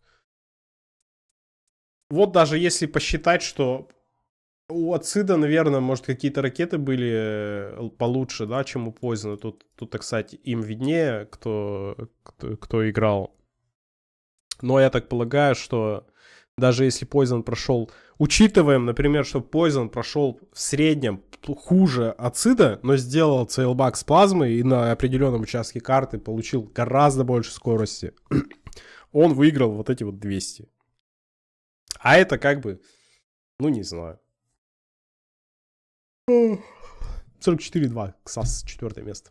вот даже если посчитать, что у Ацида, наверное, может, какие-то ракеты были э, получше, да, чем у Пойзена. Тут, тут так сказать, им виднее, кто, кто, кто играл. Но я так полагаю, что даже если Пойзен прошел... Учитываем, например, что Пойзен прошел в среднем хуже Ацида, но сделал сейлбак с плазмой и на определенном участке карты получил гораздо больше скорости. Он выиграл вот эти вот 200. А это как бы, ну не знаю. 44-2, ну, Ксас, четвертое место.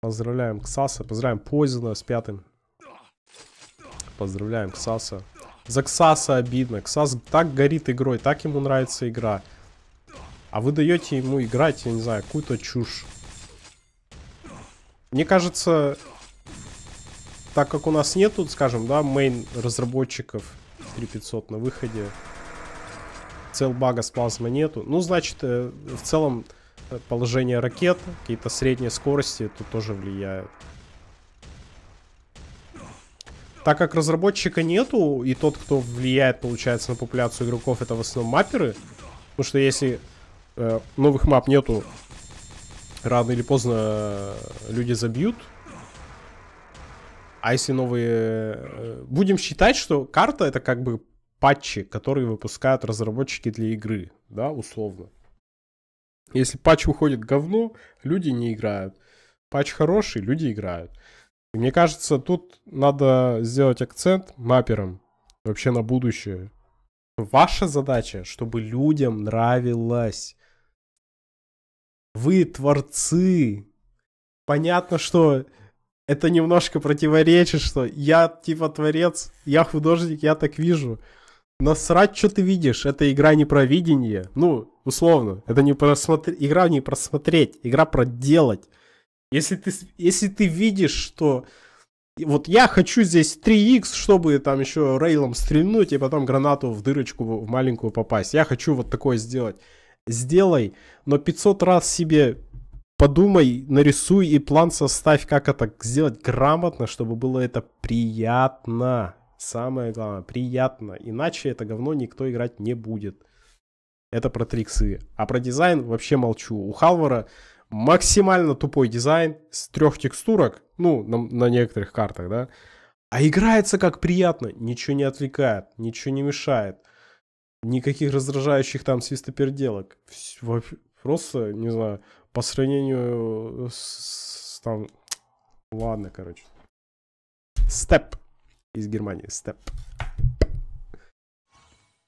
Поздравляем Ксаса, поздравляем Позина с пятым. Поздравляем Ксаса. За Ксаса обидно. Ксас так горит игрой, так ему нравится игра. А вы даете ему играть, я не знаю, какую-то чушь. Мне кажется, так как у нас нет тут, скажем, да, мейн разработчиков, 3500 на выходе. Цел бага с плазма нету. Ну, значит, э, в целом э, положение ракет, какие-то средние скорости тут тоже влияют. Так как разработчика нету, и тот, кто влияет, получается, на популяцию игроков, это в основном мапперы. Потому что если э, новых мап нету, рано или поздно э, люди забьют а если новые... Э, будем считать, что карта это как бы патчи, которые выпускают разработчики для игры, да, условно. Если патч выходит говно, люди не играют. Патч хороший, люди играют. И мне кажется, тут надо сделать акцент мапперам вообще на будущее. Ваша задача, чтобы людям нравилось. Вы творцы. Понятно, что это немножко противоречит, что я типа творец, я художник, я так вижу. Насрать, что ты видишь, это игра не про видение. Ну, условно, это не про смотр... игра не про смотреть, игра про делать. Если ты, если ты видишь, что вот я хочу здесь 3 X, чтобы там еще рейлом стрельнуть и потом гранату в дырочку в маленькую попасть. Я хочу вот такое сделать. Сделай, но 500 раз себе подумай, нарисуй и план составь, как это сделать грамотно, чтобы было это приятно. Самое главное, приятно. Иначе это говно никто играть не будет. Это про триксы. А про дизайн вообще молчу. У Халвара максимально тупой дизайн с трех текстурок, ну, на, на некоторых картах, да. А играется как приятно, ничего не отвлекает, ничего не мешает. Никаких раздражающих там свистоперделок. Просто, не знаю, по сравнению э, с там... Ладно, короче. Степ из Германии. Степ.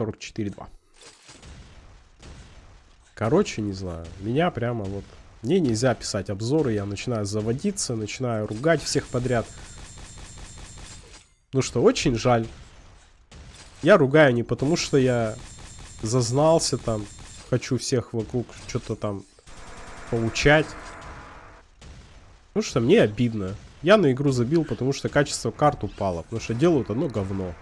44-2. Короче, не знаю. Меня прямо вот... Мне нельзя писать обзоры. Я начинаю заводиться, начинаю ругать всех подряд. Ну что, очень жаль. Я ругаю не потому, что я зазнался там, хочу всех вокруг что-то там получать. Ну что мне обидно. Я на игру забил, потому что качество карт упало. Потому что делают оно говно.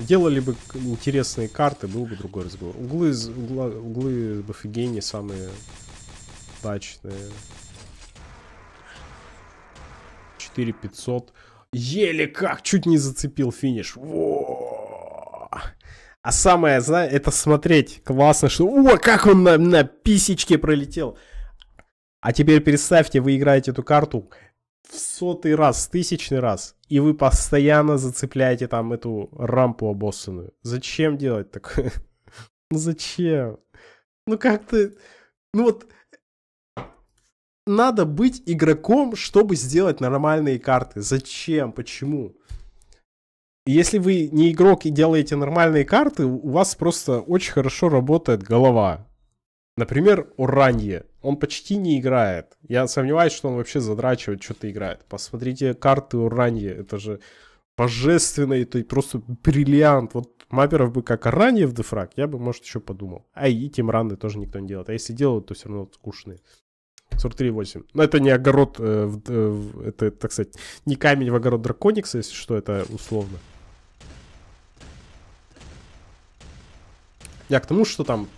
Делали бы интересные карты, был бы другой разговор. Углы, угла, углы в офигении самые удачные. 4500. Еле как, чуть не зацепил финиш. Во! А самое, знаешь, это смотреть классно, что «О, как он на, на писечке пролетел!» А теперь представьте, вы играете эту карту в сотый раз, в тысячный раз, и вы постоянно зацепляете там эту рампу обоссанную. Зачем делать такое? Ну зачем? Ну как ты... Ну вот... Надо быть игроком, чтобы сделать нормальные карты. Зачем? Почему? если вы не игрок и делаете нормальные карты, у вас просто очень хорошо работает голова. Например, Уранье. Он почти не играет. Я сомневаюсь, что он вообще задрачивает, что-то играет. Посмотрите карты Уранье. Это же божественный, это просто бриллиант. Вот маперов бы как Уранье в дефраг, я бы, может, еще подумал. А и Тимраны тоже никто не делает. А если делают, то все равно скучные. 43,8. Но это не огород, э, в, э, в, это, так сказать, не камень в огород Драконикса, если что, это условно. Я к тому, что там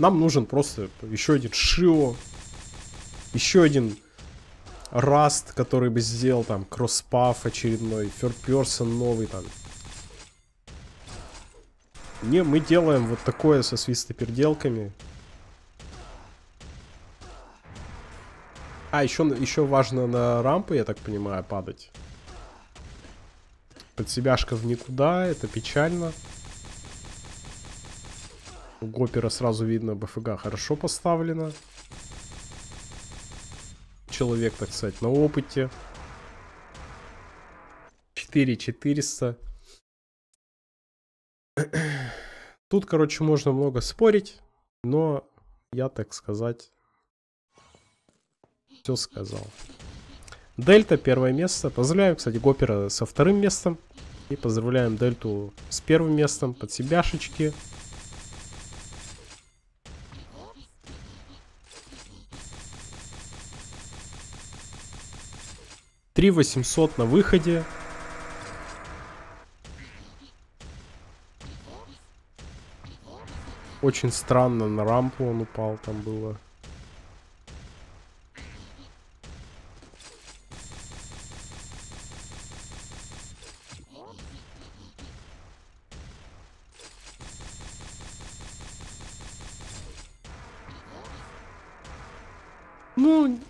нам нужен просто еще один Шио, еще один Раст, который бы сделал там кросспаф очередной, Ферперсон новый там. Не, мы делаем вот такое со свистоперделками. А, еще, еще важно на рампы, я так понимаю, падать. Под себяшка в никуда, это печально. Печально. У Гопера сразу видно, БФГ хорошо поставлено, Человек, так сказать, на опыте. 4400. Тут, короче, можно много спорить, но я, так сказать, все сказал. Дельта первое место. поздравляем, кстати, Гопера со вторым местом. И поздравляем Дельту с первым местом. Под себяшечки. 3800 на выходе. Очень странно, на рампу он упал, там было. Ну,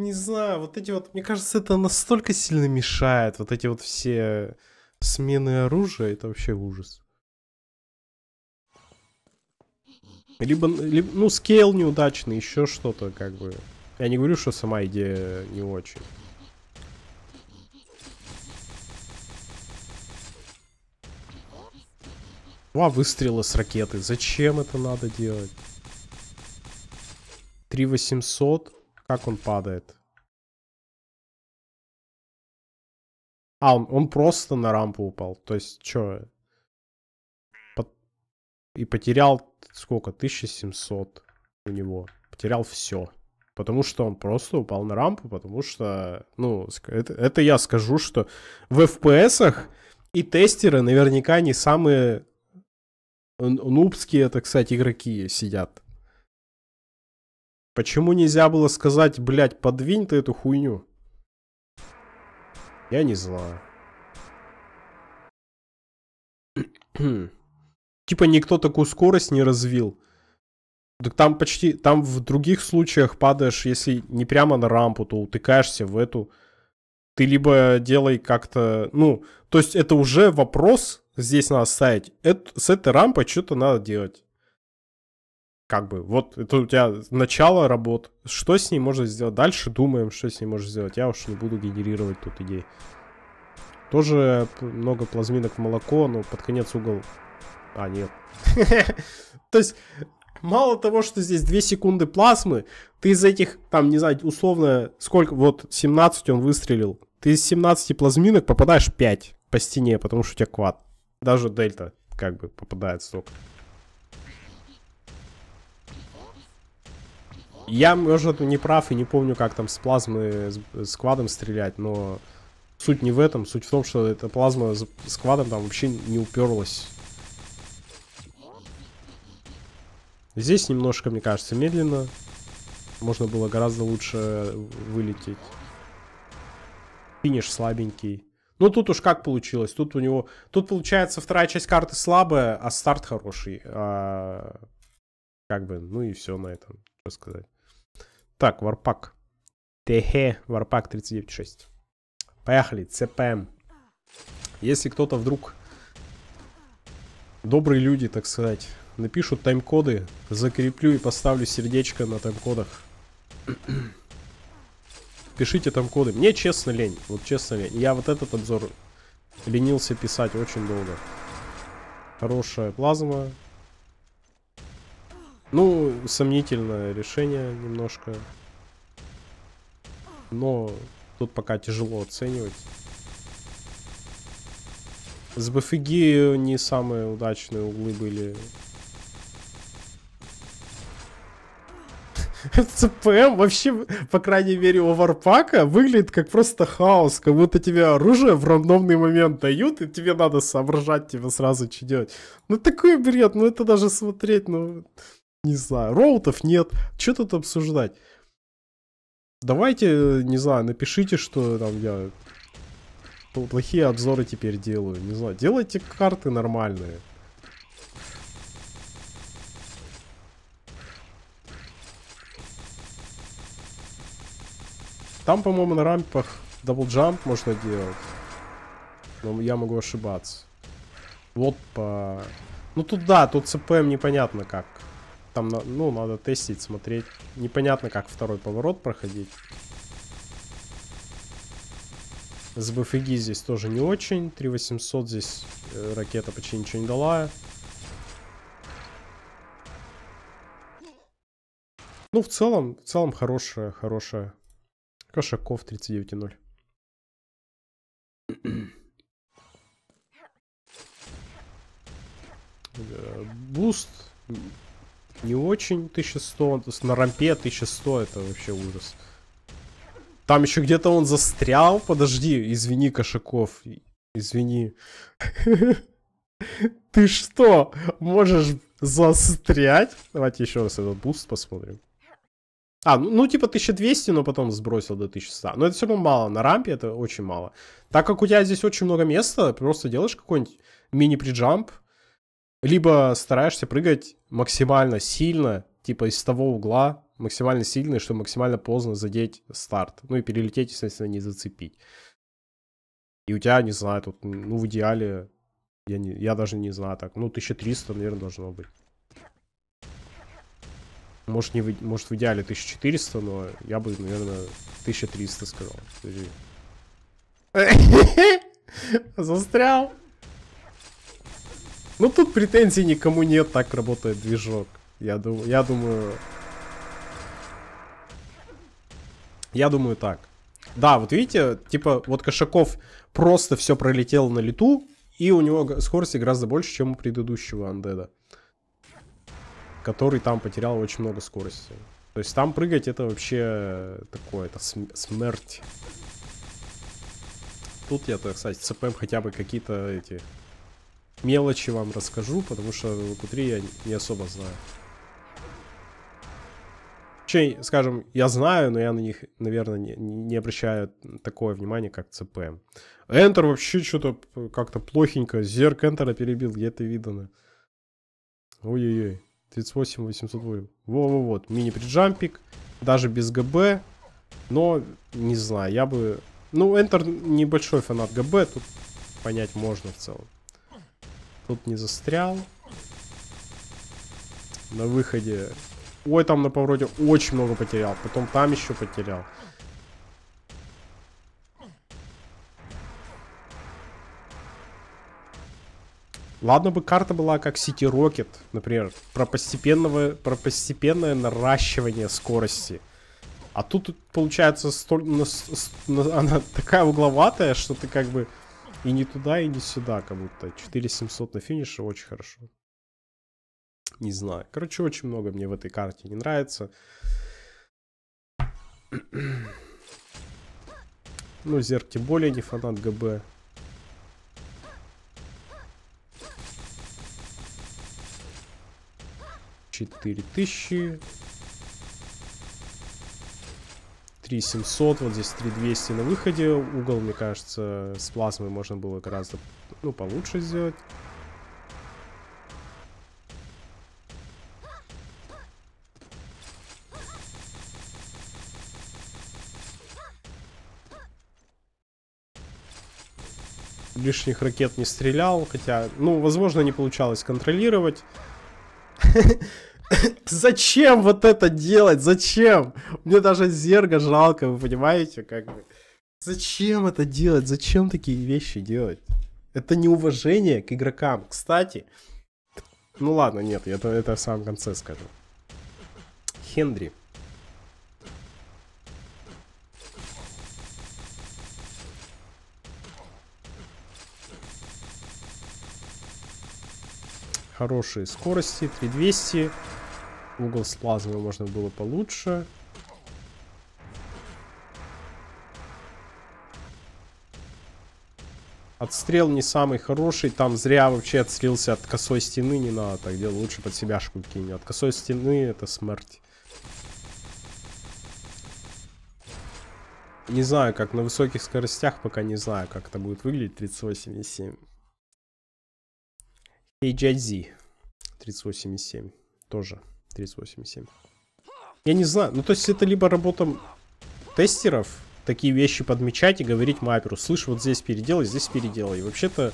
не знаю, вот эти вот, мне кажется, это настолько сильно мешает. Вот эти вот все смены оружия, это вообще ужас. Либо, либо ну, скейл неудачный, еще что-то, как бы. Я не говорю, что сама идея не очень. Два выстрелы с ракеты. Зачем это надо делать? 3800. Как он падает? А, он, он просто на рампу упал. То есть, что? По... И потерял сколько? 1700 у него. Потерял все. Потому что он просто упал на рампу, потому что, ну, это, это я скажу, что в FPS-ах и тестеры наверняка не самые нубские, это кстати игроки сидят. Почему нельзя было сказать, блядь, подвинь ты эту хуйню? Я не знаю. типа никто такую скорость не развил. Так там почти, там в других случаях падаешь, если не прямо на рампу, то утыкаешься в эту. Ты либо делай как-то, ну, то есть это уже вопрос здесь надо ставить. Это, с этой рампой что-то надо делать как бы, вот это у тебя начало работ. Что с ней можно сделать? Дальше думаем, что с ней можно сделать. Я уж не буду генерировать тут идей. Тоже много плазминок в молоко, но под конец угол... А, нет. То есть, мало того, что здесь 2 секунды плазмы, ты из этих, там, не знаю, условно, сколько, вот 17 он выстрелил. Ты из 17 плазминок попадаешь 5 по стене, потому что у тебя квад. Даже дельта как бы попадает столько. Я, может, не прав и не помню, как там с плазмы, с квадом стрелять, но суть не в этом. Суть в том, что эта плазма с квадом там вообще не уперлась. Здесь немножко, мне кажется, медленно. Можно было гораздо лучше вылететь. Финиш слабенький. Ну тут уж как получилось. Тут у него... Тут получается вторая часть карты слабая, а старт хороший. А... Как бы, ну и все на этом, что сказать. Так, варпак. ТХ, варпак 39.6. Поехали, ЦПМ. Если кто-то вдруг, добрые люди, так сказать, напишут тайм-коды, закреплю и поставлю сердечко на тайм-кодах. Пишите там коды. Мне честно лень. Вот честно лень. Я вот этот обзор ленился писать очень долго. Хорошая плазма. Ну, сомнительное решение немножко. Но тут пока тяжело оценивать. С БФГ не самые удачные углы были. ЦПМ вообще, по крайней мере, у Варпака выглядит как просто хаос. Как будто тебе оружие в рандомный момент дают, и тебе надо соображать, тебе сразу что делать. Ну такой бред, ну это даже смотреть, ну не знаю, роутов нет, что тут обсуждать? Давайте, э, не знаю, напишите, что там я плохие обзоры теперь делаю. Не знаю, делайте карты нормальные. Там, по-моему, на рампах даблджамп можно делать. Но я могу ошибаться. Вот по... Ну тут да, тут ЦПМ непонятно как. Там, ну, надо тестить, смотреть. Непонятно, как второй поворот проходить. С БФГ здесь тоже не очень. 3800 здесь э, ракета почти ничего не дала. Ну, в целом, в целом хорошая, хорошая. Кошаков 39,0. Э, буст не очень. 1100, на рампе 1100, это вообще ужас. Там еще где-то он застрял. Подожди, извини, Кошаков. Извини. Ты что, можешь застрять? Давайте еще раз этот буст посмотрим. А, ну, ну типа 1200, но потом сбросил до 1100. Но это все равно мало, на рампе это очень мало. Так как у тебя здесь очень много места, просто делаешь какой-нибудь мини-приджамп, либо стараешься прыгать максимально сильно, типа из того угла, максимально сильно, чтобы максимально поздно задеть старт. Ну и перелететь, естественно, не зацепить. И у тебя, не знаю, тут, ну, в идеале, я, не, я даже не знаю, так, ну, 1300, наверное, должно быть. Может, не, может в идеале 1400, но я бы, наверное, 1300 сказал. Застрял. Ну тут претензий никому нет, так работает движок. Я, дум, я думаю... Я думаю так. Да, вот видите, типа вот Кошаков просто все пролетел на лету, и у него скорость гораздо больше, чем у предыдущего андеда. Который там потерял очень много скорости. То есть там прыгать это вообще такое, это см смерть. Тут я, кстати, цепаем хотя бы какие-то эти мелочи вам расскажу, потому что Луку 3 я не особо знаю. Точнее, скажем, я знаю, но я на них, наверное, не, не обращаю такое внимание, как ЦП. Энтер вообще что-то как-то плохенько. Зерк Энтера перебил, где то видано. Ой-ой-ой. 38 808. Во-во-во, вот, мини-приджампик. Даже без ГБ. Но, не знаю, я бы... Ну, Энтер небольшой фанат ГБ, тут понять можно в целом. Тут не застрял. На выходе. Ой, там на повороте очень много потерял. Потом там еще потерял. Ладно бы карта была как City Rocket, например, про, постепенного, про постепенное наращивание скорости. А тут, получается, столь, на, на, она такая угловатая, что ты как бы и не туда, и не сюда как будто. 4700 на финише очень хорошо. Не знаю. Короче, очень много мне в этой карте не нравится. Ну, Зерк тем более не фанат ГБ. Четыре тысячи. 3700, вот здесь 3200 на выходе. Угол, мне кажется, с плазмой можно было гораздо ну, получше сделать. лишних ракет не стрелял, хотя, ну, возможно, не получалось контролировать. Зачем вот это делать? Зачем? Мне даже зерга жалко, вы понимаете, как бы. Зачем это делать? Зачем такие вещи делать? Это неуважение к игрокам. Кстати, ну ладно, нет, это, это в самом конце скажу. Хендри. Хорошие скорости, 3200 угол с плазмой можно было получше. Отстрел не самый хороший, там зря вообще отстрелился от косой стены, не надо так делать, лучше под себя кинь. От косой стены это смерть. Не знаю, как на высоких скоростях, пока не знаю, как это будет выглядеть. 38,7. HIZ 38,7 тоже. 38,7. Я не знаю. Ну, то есть это либо работа тестеров, такие вещи подмечать и говорить маперу, Слышь, вот здесь переделай, здесь переделай. Вообще-то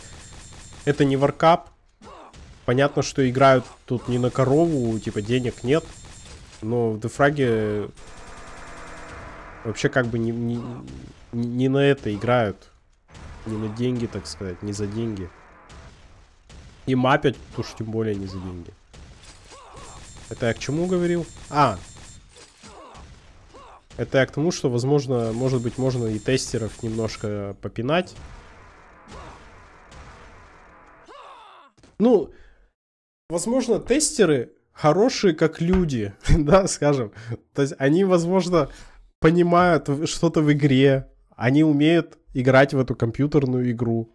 это не варкап. Понятно, что играют тут не на корову, типа денег нет. Но в дефраге вообще как бы не, не, не на это играют. Не на деньги, так сказать, не за деньги. И мапят, уж тем более не за деньги. Это я к чему говорил? А! Это я к тому, что, возможно, может быть, можно и тестеров немножко попинать. Ну, возможно, тестеры хорошие как люди, да, скажем. То есть они, возможно, понимают что-то в игре, они умеют играть в эту компьютерную игру.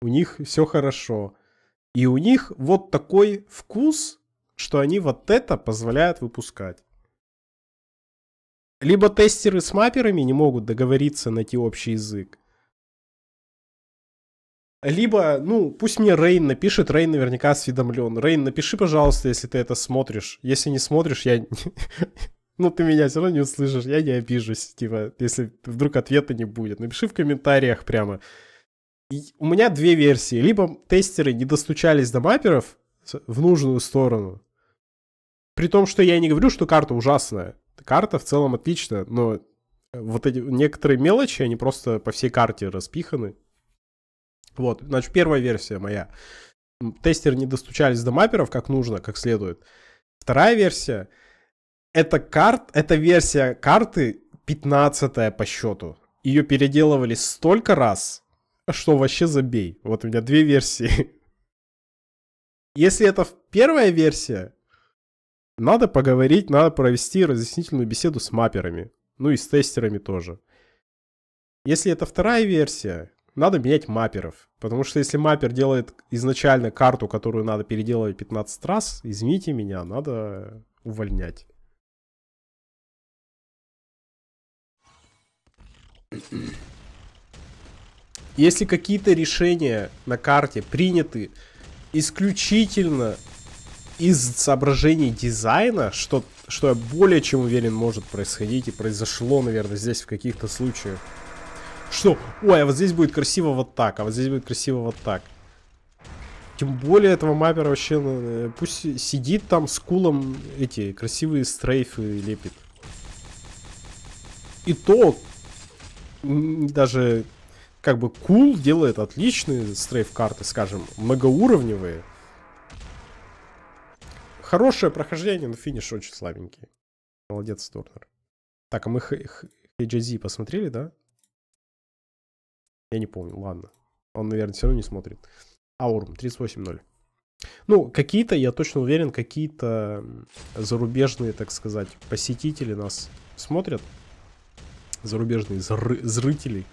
У них все хорошо. И у них вот такой вкус что они вот это позволяют выпускать. Либо тестеры с мапперами не могут договориться найти общий язык. Либо, ну, пусть мне Рейн напишет, Рейн наверняка осведомлен. Рейн, напиши, пожалуйста, если ты это смотришь. Если не смотришь, я... Ну, ты меня все равно не услышишь, я не обижусь, типа, если вдруг ответа не будет. Напиши в комментариях прямо. И у меня две версии. Либо тестеры не достучались до мапперов, в нужную сторону. При том, что я не говорю, что карта ужасная. Карта в целом отличная, но э, вот эти некоторые мелочи, они просто по всей карте распиханы. Вот, значит, первая версия моя. Тестеры не достучались до мапперов как нужно, как следует. Вторая версия — это карт, это версия карты 15 по счету. Ее переделывали столько раз, что вообще забей. Вот у меня две версии Если это первая версия, надо поговорить, надо провести разъяснительную беседу с мапперами, Ну и с тестерами тоже. Если это вторая версия, надо менять мапперов, Потому что если маппер делает изначально карту, которую надо переделывать 15 раз, извините меня, надо увольнять. Если какие-то решения на карте приняты исключительно из соображений дизайна, что, что я более чем уверен может происходить и произошло, наверное, здесь в каких-то случаях. Что? Ой, а вот здесь будет красиво вот так, а вот здесь будет красиво вот так. Тем более этого мапера вообще... Ну, э, пусть сидит там с кулом эти красивые стрейфы лепит. И то даже как бы Кул cool делает отличные стрейф-карты, скажем, многоуровневые. Хорошее прохождение, но финиш очень слабенький. Молодец, Торнер. Так, а мы HGZ посмотрели, да? Я не помню, ладно. Он, наверное, все равно не смотрит. Аурум, 38.0. Ну, какие-то, я точно уверен, какие-то зарубежные, так сказать, посетители нас смотрят. Зарубежные зры зрители.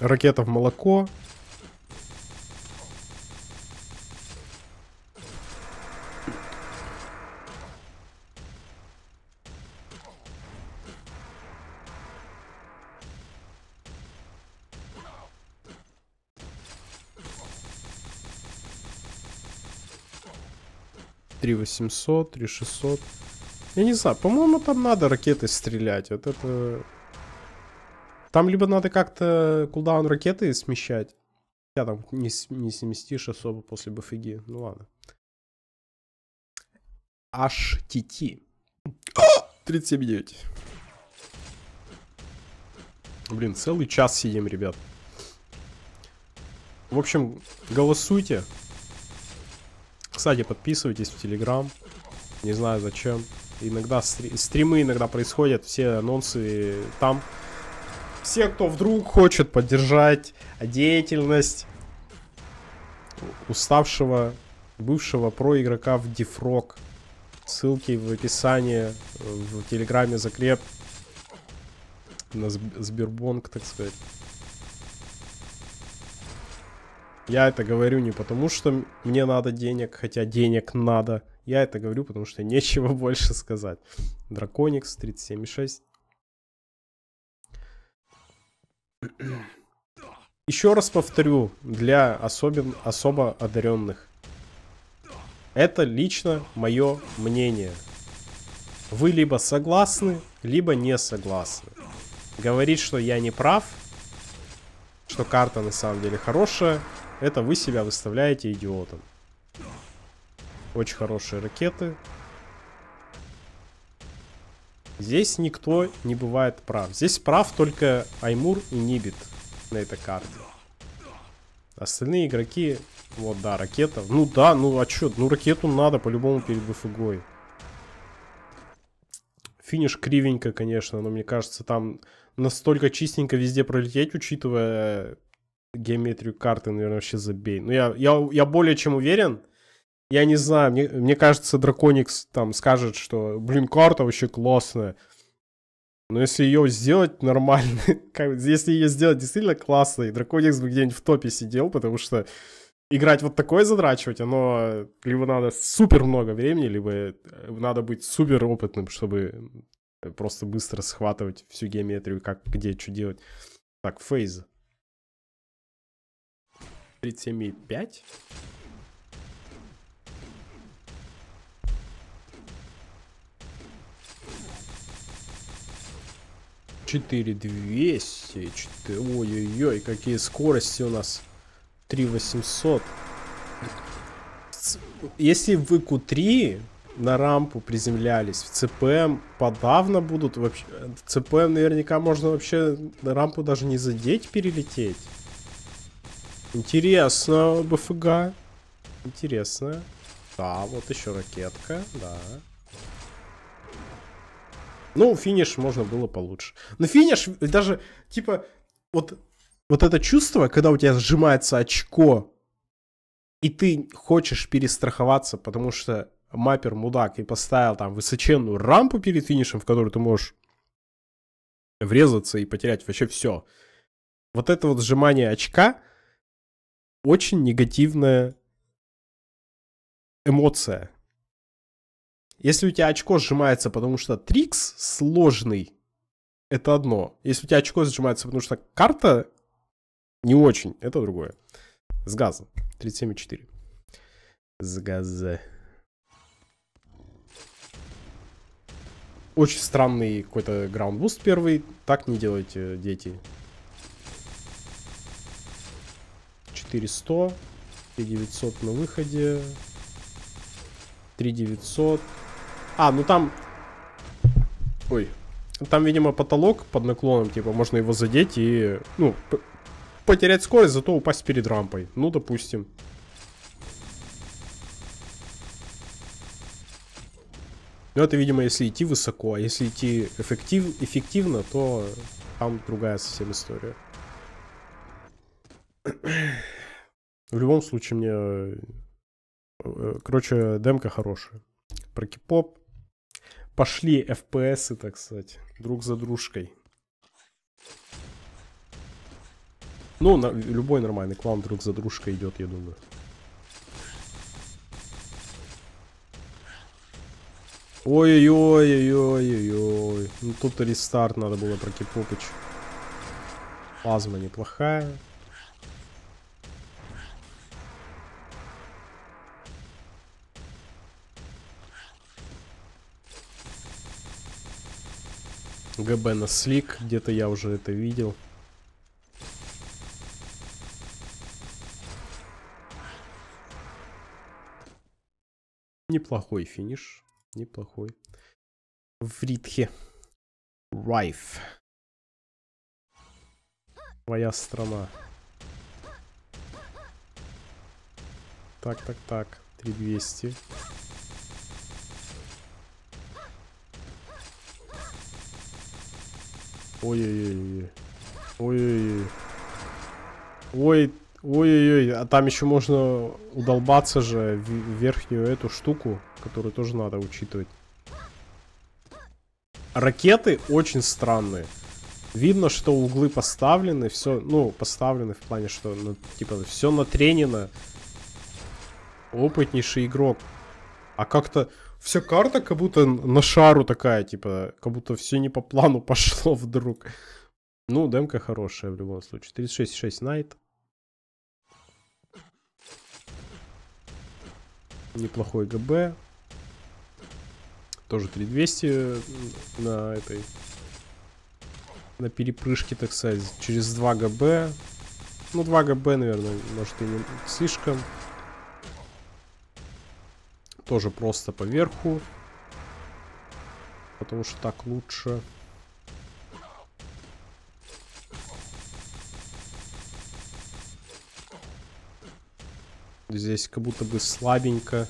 Ракета в молоко. Три восемьсот, три шестьсот. Я не знаю, по-моему, там надо ракеты стрелять. Вот это там либо надо как-то кулдаун ракеты смещать. Я там не, не сместишь особо после бафиги. Ну ладно. HTT. 37,9. Блин, целый час сидим, ребят. В общем, голосуйте. Кстати, подписывайтесь в Телеграм. Не знаю зачем. Иногда стримы иногда происходят, все анонсы там все, кто вдруг хочет поддержать деятельность уставшего бывшего проигрока в Дифрок. Ссылки в описании, в Телеграме закреп на Сбербонк, так сказать. Я это говорю не потому, что мне надо денег, хотя денег надо. Я это говорю, потому что нечего больше сказать. Драконикс 37,6. Еще раз повторю, для особен, особо одаренных. Это лично мое мнение. Вы либо согласны, либо не согласны. Говорить, что я не прав, что карта на самом деле хорошая, это вы себя выставляете идиотом. Очень хорошие ракеты, Здесь никто не бывает прав. Здесь прав только Аймур и Нибит на этой карте. Остальные игроки... Вот, да, ракета. Ну да, ну а чё? Ну ракету надо по-любому перед БФГой. Финиш кривенько, конечно, но мне кажется, там настолько чистенько везде пролететь, учитывая геометрию карты, наверное, вообще забей. Но ну, я, я, я более чем уверен, я не знаю, мне, мне кажется, Драконикс там скажет, что, блин, карта вообще классная. Но если ее сделать нормально, если ее сделать действительно классной, Драконикс бы где-нибудь в топе сидел, потому что играть вот такое задрачивать, оно либо надо супер много времени, либо э, надо быть супер опытным, чтобы э, просто быстро схватывать всю геометрию, как, где, что делать. Так, фейз. 37,5? 4200. 4... Ой-ой-ой, какие скорости у нас. 3800. Если вы Q3 на рампу приземлялись, в ЦПМ подавно будут вообще... В ЦПМ наверняка можно вообще на рампу даже не задеть, перелететь. Интересно, БФГ. Интересно. Да, вот еще ракетка, да. Ну, финиш можно было получше. Но ну, финиш даже, типа, вот, вот это чувство, когда у тебя сжимается очко, и ты хочешь перестраховаться, потому что маппер мудак и поставил там высоченную рампу перед финишем, в которую ты можешь врезаться и потерять вообще все. Вот это вот сжимание очка очень негативная эмоция. Если у тебя очко сжимается, потому что трикс сложный, это одно. Если у тебя очко сжимается, потому что карта не очень, это другое. С газа. 37,4. С газа. Очень странный какой-то граундбуст первый. Так не делайте, э, дети. 4100. 3900 на выходе. 3900. А, ну там... Ой. Там, видимо, потолок под наклоном, типа, можно его задеть и, ну, потерять скорость, зато упасть перед рампой. Ну, допустим. Но это, видимо, если идти высоко, а если идти эффектив, эффективно, то там другая совсем история. В любом случае, мне... Э, э, короче, демка хорошая. Про кипоп пошли FPS, так сказать, друг за дружкой. Ну, на, любой нормальный клан друг за дружкой идет, я думаю. Ой-ой-ой-ой-ой-ой. Ну тут рестарт надо было прокипопыч. Плазма неплохая. МГБ на слик. Где-то я уже это видел. Неплохой финиш. Неплохой. В Ритхе. Райф. Твоя страна. Так, так, так. 3200. Ой-ой-ой. Ой-ой-ой. Ой, ой ой ой ой ой ой А там еще можно удолбаться же в верхнюю эту штуку, которую тоже надо учитывать. Ракеты очень странные. Видно, что углы поставлены, все, ну, поставлены в плане, что, ну, типа, все натренено. Опытнейший игрок. А как-то вся карта как будто на шару такая, типа, как будто все не по плану пошло вдруг. Ну, демка хорошая в любом случае. 36.6 Найт. Неплохой ГБ. Тоже 3200 на этой... На перепрыжке, так сказать, через 2 ГБ. Ну, 2 ГБ, наверное, может и не слишком тоже просто поверху. Потому что так лучше. Здесь как будто бы слабенько.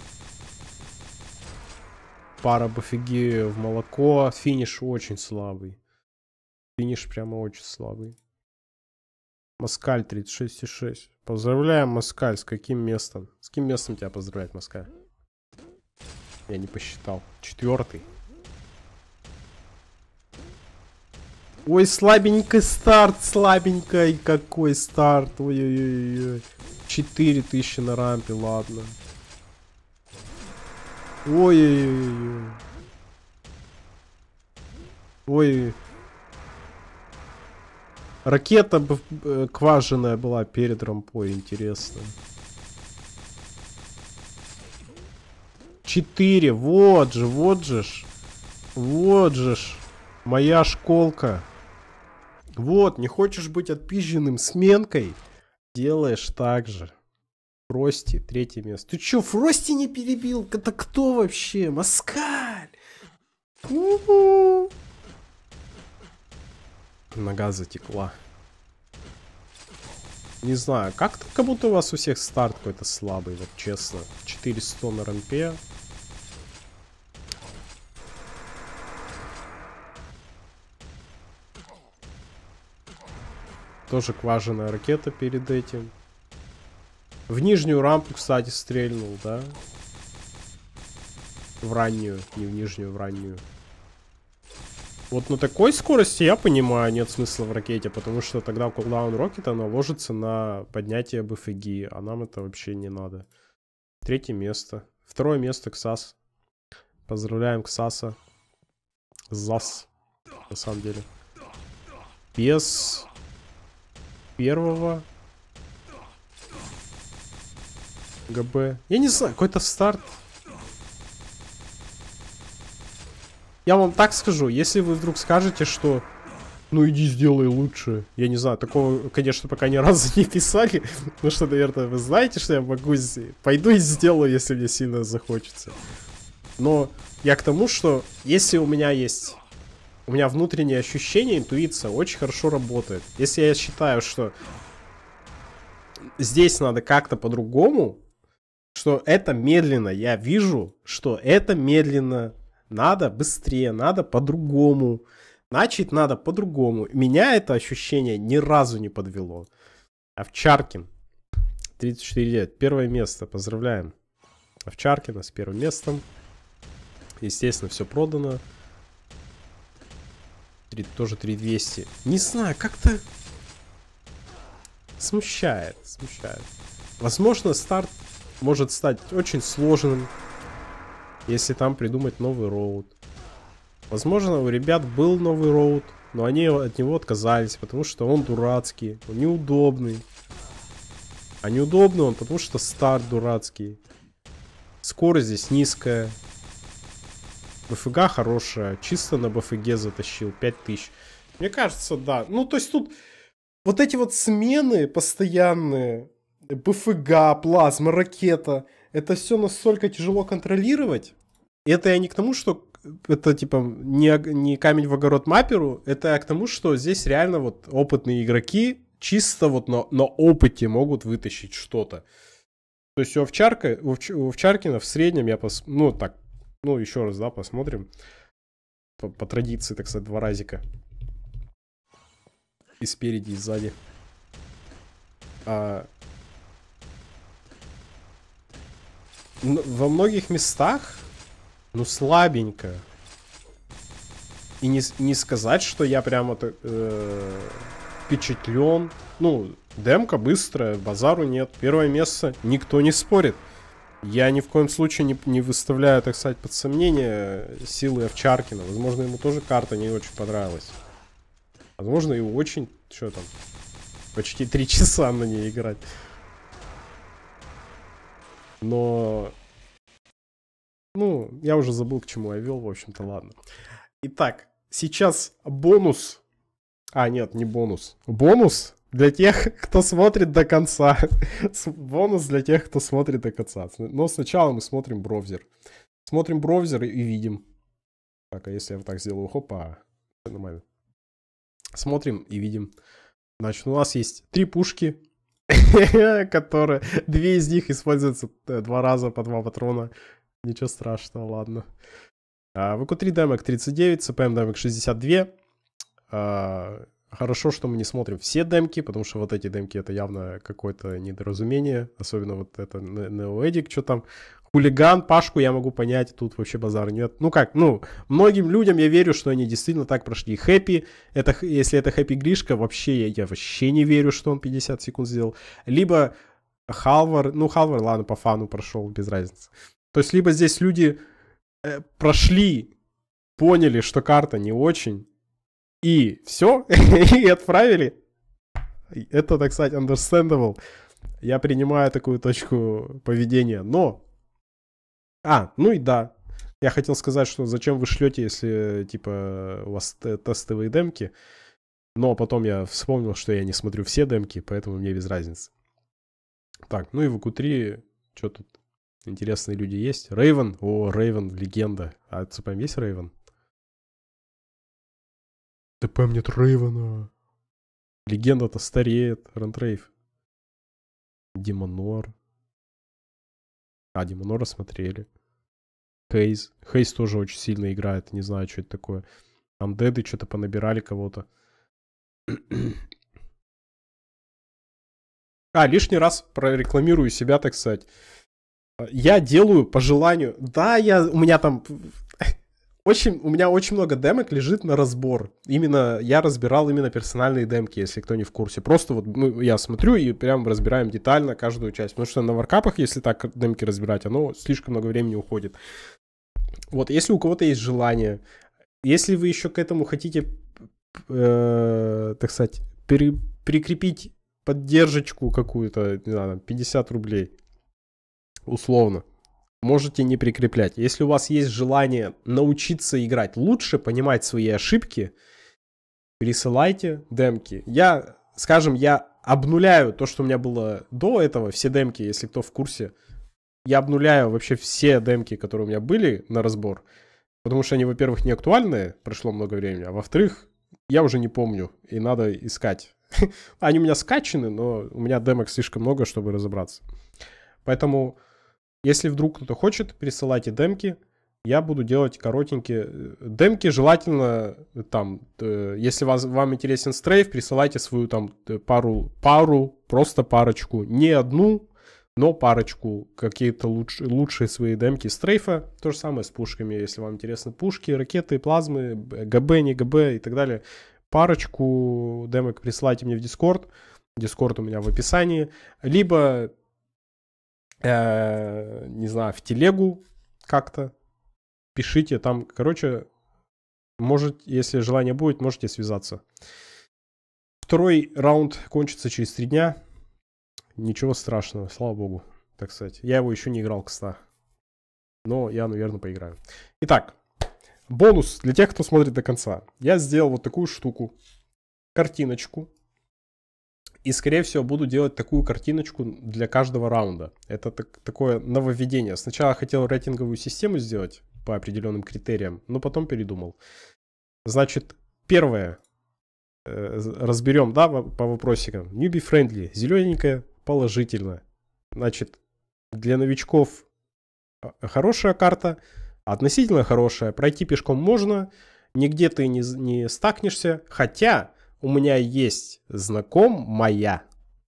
Пара бафиги в молоко. Финиш очень слабый. Финиш прямо очень слабый. Маскаль 36,6. Поздравляем, Маскаль. С каким местом? С каким местом тебя поздравлять, Маскаль? Я не посчитал. Четвертый. Ой, слабенький старт, слабенький. Какой старт. Ой-ой-ой. 4000 на рампе, ладно. Ой-ой-ой. Ой. Ракета э, кваженная была перед рампой, интересно. 4. Вот же, вот же ж. Вот же ж. Моя школка. Вот, не хочешь быть отпизженным сменкой? Делаешь так же. Фрости, третье место. Ты чё, Фрости не перебил? Это кто вообще? Москаль! У-у-у. Нога затекла. Не знаю, как-то как будто у вас у всех старт какой-то слабый, вот честно. 400 на рампе, Тоже кваженая ракета перед этим. В нижнюю рампу, кстати, стрельнул, да? В раннюю, не в нижнюю, в раннюю. Вот на такой скорости, я понимаю, нет смысла в ракете, потому что тогда кулдаун ракета наложится на поднятие БФГ, а нам это вообще не надо. Третье место. Второе место Ксас. Поздравляем Ксаса. ЗАС. На самом деле. Без первого ГБ. Я не знаю, какой-то старт. Я вам так скажу, если вы вдруг скажете, что ну иди сделай лучше. Я не знаю, такого, конечно, пока ни разу не писали, ну что, наверное, вы знаете, что я могу... Пойду и сделаю, если мне сильно захочется. Но я к тому, что если у меня есть у меня внутреннее ощущение, интуиция очень хорошо работает. Если я считаю, что здесь надо как-то по-другому, что это медленно, я вижу, что это медленно, надо быстрее, надо по-другому, начать надо по-другому. Меня это ощущение ни разу не подвело. Овчаркин, 34 лет, первое место, поздравляем. Овчаркина с первым местом. Естественно, все продано. 3, тоже 3200. Не знаю, как-то... Смущает, смущает. Возможно, старт может стать очень сложным, если там придумать новый роут. Возможно, у ребят был новый роут, но они от него отказались, потому что он дурацкий, он неудобный. А неудобный он, потому что старт дурацкий. Скорость здесь низкая, БФГ хорошая. Чисто на БФГ затащил. 5000. Мне кажется, да. Ну, то есть тут вот эти вот смены постоянные. БФГ, плазма, ракета. Это все настолько тяжело контролировать. И это я не к тому, что это типа не, не камень в огород маперу, это я к тому, что здесь реально вот опытные игроки чисто вот на, на опыте могут вытащить что-то. То есть у овчарка, у, овч, у овчаркина в среднем я пос, ну так ну, еще раз, да, посмотрим. По, по традиции, так сказать, два разика. И спереди, и сзади. А... Во многих местах, ну, слабенько. И не, не сказать, что я прямо э, впечатлен. Ну, демка быстрая, базару нет. Первое место никто не спорит. Я ни в коем случае не, не выставляю, так сказать, под сомнение силы Овчаркина. Возможно, ему тоже карта не очень понравилась. Возможно, и очень... Что там? Почти три часа на ней играть. Но... Ну, я уже забыл, к чему я вел, в общем-то, ладно. Итак, сейчас бонус. А, нет, не бонус. Бонус для тех, кто смотрит до конца. Бонус для тех, кто смотрит до конца. Но сначала мы смотрим браузер, Смотрим браузер и видим. Так, а если я вот так сделаю, хопа, нормально. Смотрим и видим. Значит, у нас есть три пушки, которые... Две из них используются э, два раза по два патрона. Ничего страшного, ладно. ВК3 демок 39, СПМ демок 62 хорошо, что мы не смотрим все демки, потому что вот эти демки это явно какое-то недоразумение, особенно вот это Неоэдик, что там, хулиган, Пашку я могу понять, тут вообще базар нет. Ну как, ну, многим людям я верю, что они действительно так прошли. Хэппи, это, если это Хэппи Гришка, вообще я, я вообще не верю, что он 50 секунд сделал. Либо Халвар, ну Халвар, ладно, по фану прошел, без разницы. То есть либо здесь люди э, прошли, поняли, что карта не очень, и все, и отправили. Это, так сказать, understandable. Я принимаю такую точку поведения, но... А, ну и да. Я хотел сказать, что зачем вы шлете, если, типа, у вас тестовые демки. Но потом я вспомнил, что я не смотрю все демки, поэтому мне без разницы. Так, ну и в Q3, что тут? Интересные люди есть. Рейвен, о, Рейвен, легенда. А это прям есть Рейвен? ТП мне Трейвена. Легенда-то стареет. Рантрейв. Демонор. А, Демонора смотрели. Хейз. Хейз тоже очень сильно играет. Не знаю, что это такое. Андеды что-то понабирали кого-то. А, лишний раз прорекламирую себя, так сказать. Я делаю по желанию. Да, я, у меня там очень, у меня очень много демок лежит на разбор. Именно я разбирал именно персональные демки, если кто не в курсе. Просто вот ну, я смотрю и прям разбираем детально каждую часть. Потому что на варкапах, если так демки разбирать, оно слишком много времени уходит. Вот, если у кого-то есть желание, если вы еще к этому хотите, э, так сказать, пере, прикрепить поддержечку какую-то, не знаю, 50 рублей, условно, можете не прикреплять. Если у вас есть желание научиться играть лучше, понимать свои ошибки, присылайте демки. Я, скажем, я обнуляю то, что у меня было до этого, все демки, если кто в курсе. Я обнуляю вообще все демки, которые у меня были на разбор. Потому что они, во-первых, не актуальны, прошло много времени, а во-вторых, я уже не помню, и надо искать. Они у меня скачаны, но у меня демок слишком много, чтобы разобраться. Поэтому если вдруг кто-то хочет, присылайте демки. Я буду делать коротенькие э, демки. Желательно э, там, э, если вас, вам интересен стрейф, присылайте свою там пару, пару, просто парочку. Не одну, но парочку какие-то луч, лучшие свои демки стрейфа. То же самое с пушками, если вам интересны пушки, ракеты, плазмы, ГБ, не ГБ и так далее. Парочку демок присылайте мне в Дискорд. Дискорд у меня в описании. Либо э, не знаю, в телегу как-то. Пишите там, короче, может, если желание будет, можете связаться. Второй раунд кончится через три дня. Ничего страшного, слава богу, так сказать. Я его еще не играл, кстати. Но я, наверное, поиграю. Итак, бонус для тех, кто смотрит до конца. Я сделал вот такую штуку. Картиночку и, скорее всего, буду делать такую картиночку для каждого раунда. Это так, такое нововведение. Сначала хотел рейтинговую систему сделать по определенным критериям, но потом передумал. Значит, первое. Э, разберем, да, по вопросикам. Newbie friendly. Зелененькое, положительно. Значит, для новичков а, хорошая карта, относительно хорошая. Пройти пешком можно, нигде ты не, не стакнешься. Хотя, у меня есть знакомая,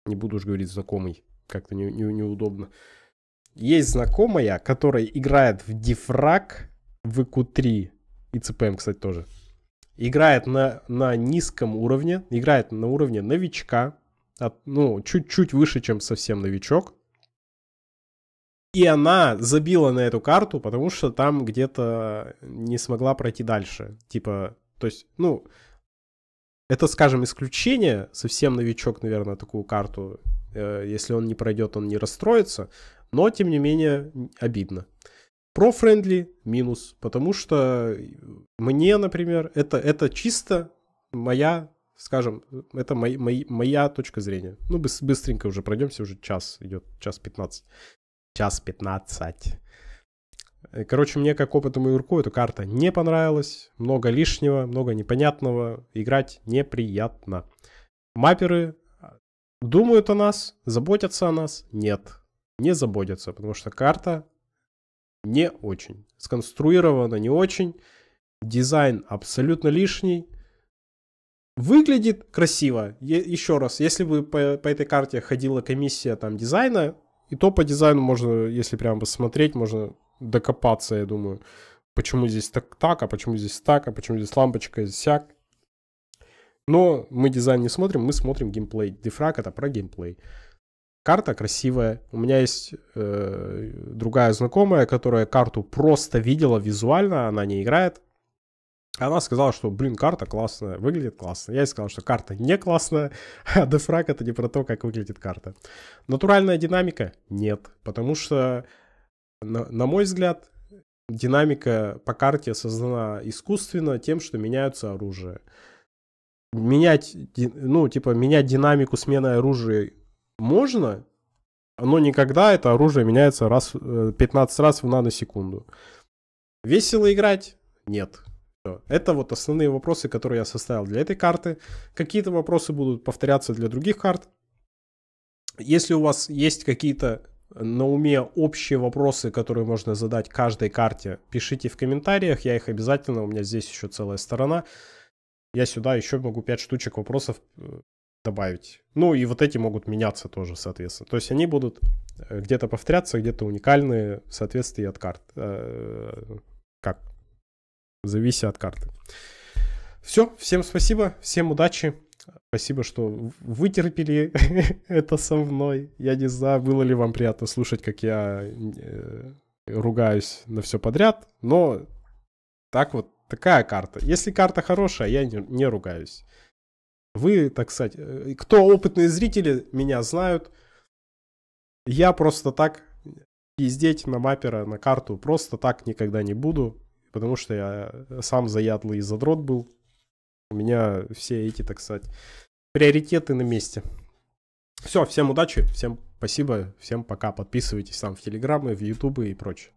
не буду уж говорить знакомый, как-то не, не, неудобно. Есть знакомая, которая играет в дифраг в ИКУ-3, и ЦПМ, эм, кстати, тоже. Играет на, на низком уровне, играет на уровне новичка, от, ну, чуть-чуть выше, чем совсем новичок. И она забила на эту карту, потому что там где-то не смогла пройти дальше. Типа, то есть, ну, это, скажем, исключение. Совсем новичок, наверное, такую карту, э, если он не пройдет, он не расстроится. Но, тем не менее, обидно. Про френдли минус, потому что мне, например, это, это чисто моя, скажем, это мои, мои, моя точка зрения. Ну, быстренько уже пройдемся, уже час идет, час 15. Час 15. Э, короче, мне как опытному игроку эта карта не понравилась. Много лишнего, много непонятного. Играть неприятно. Маперы а, думают о нас, заботятся о нас. Нет, не заботятся, потому что карта не очень. Сконструирована не очень. Дизайн абсолютно лишний. Выглядит красиво. Е- еще раз, если бы по, по этой карте ходила комиссия там дизайна, и то по дизайну можно, если прямо посмотреть, можно докопаться, я думаю. Почему здесь так, так, а почему здесь так, а почему здесь лампочка сяк. Но мы дизайн не смотрим, мы смотрим геймплей. Дифраг это про геймплей. Карта красивая. У меня есть э, другая знакомая, которая карту просто видела визуально, она не играет. Она сказала, что, блин, карта классная, выглядит классно. Я ей сказал, что карта не классная, а дефраг это не про то, как выглядит карта. Натуральная динамика? Нет, потому что на, на мой взгляд, динамика по карте создана искусственно тем, что меняются оружия. Менять, ну, типа, менять динамику смены оружия можно, но никогда это оружие меняется раз, 15 э, раз в наносекунду. Весело играть? Нет. Это вот основные вопросы, которые я составил для этой карты. Какие-то вопросы будут повторяться для других карт. Если у вас есть какие-то на уме общие вопросы, которые можно задать каждой карте, пишите в комментариях, я их обязательно, у меня здесь еще целая сторона. Я сюда еще могу 5 штучек вопросов э, добавить. Ну и вот эти могут меняться тоже, соответственно. То есть они будут э, где-то повторяться, где-то уникальные в соответствии от карт. Э, как? Завися от карты. Все, всем спасибо, всем удачи. Спасибо, что вытерпели это со мной. Я не знаю, было ли вам приятно слушать, как я э, ругаюсь на все подряд, но так вот такая карта. Если карта хорошая, я не, не ругаюсь. Вы, так сказать, э, кто опытные зрители, меня знают. Я просто так пиздеть на мапера на карту просто так никогда не буду, потому что я сам заядлый задрот был. У меня все эти, так сказать, приоритеты на месте. Все, всем удачи, всем спасибо, всем пока. Подписывайтесь там в Телеграмы, в Ютубы и прочее.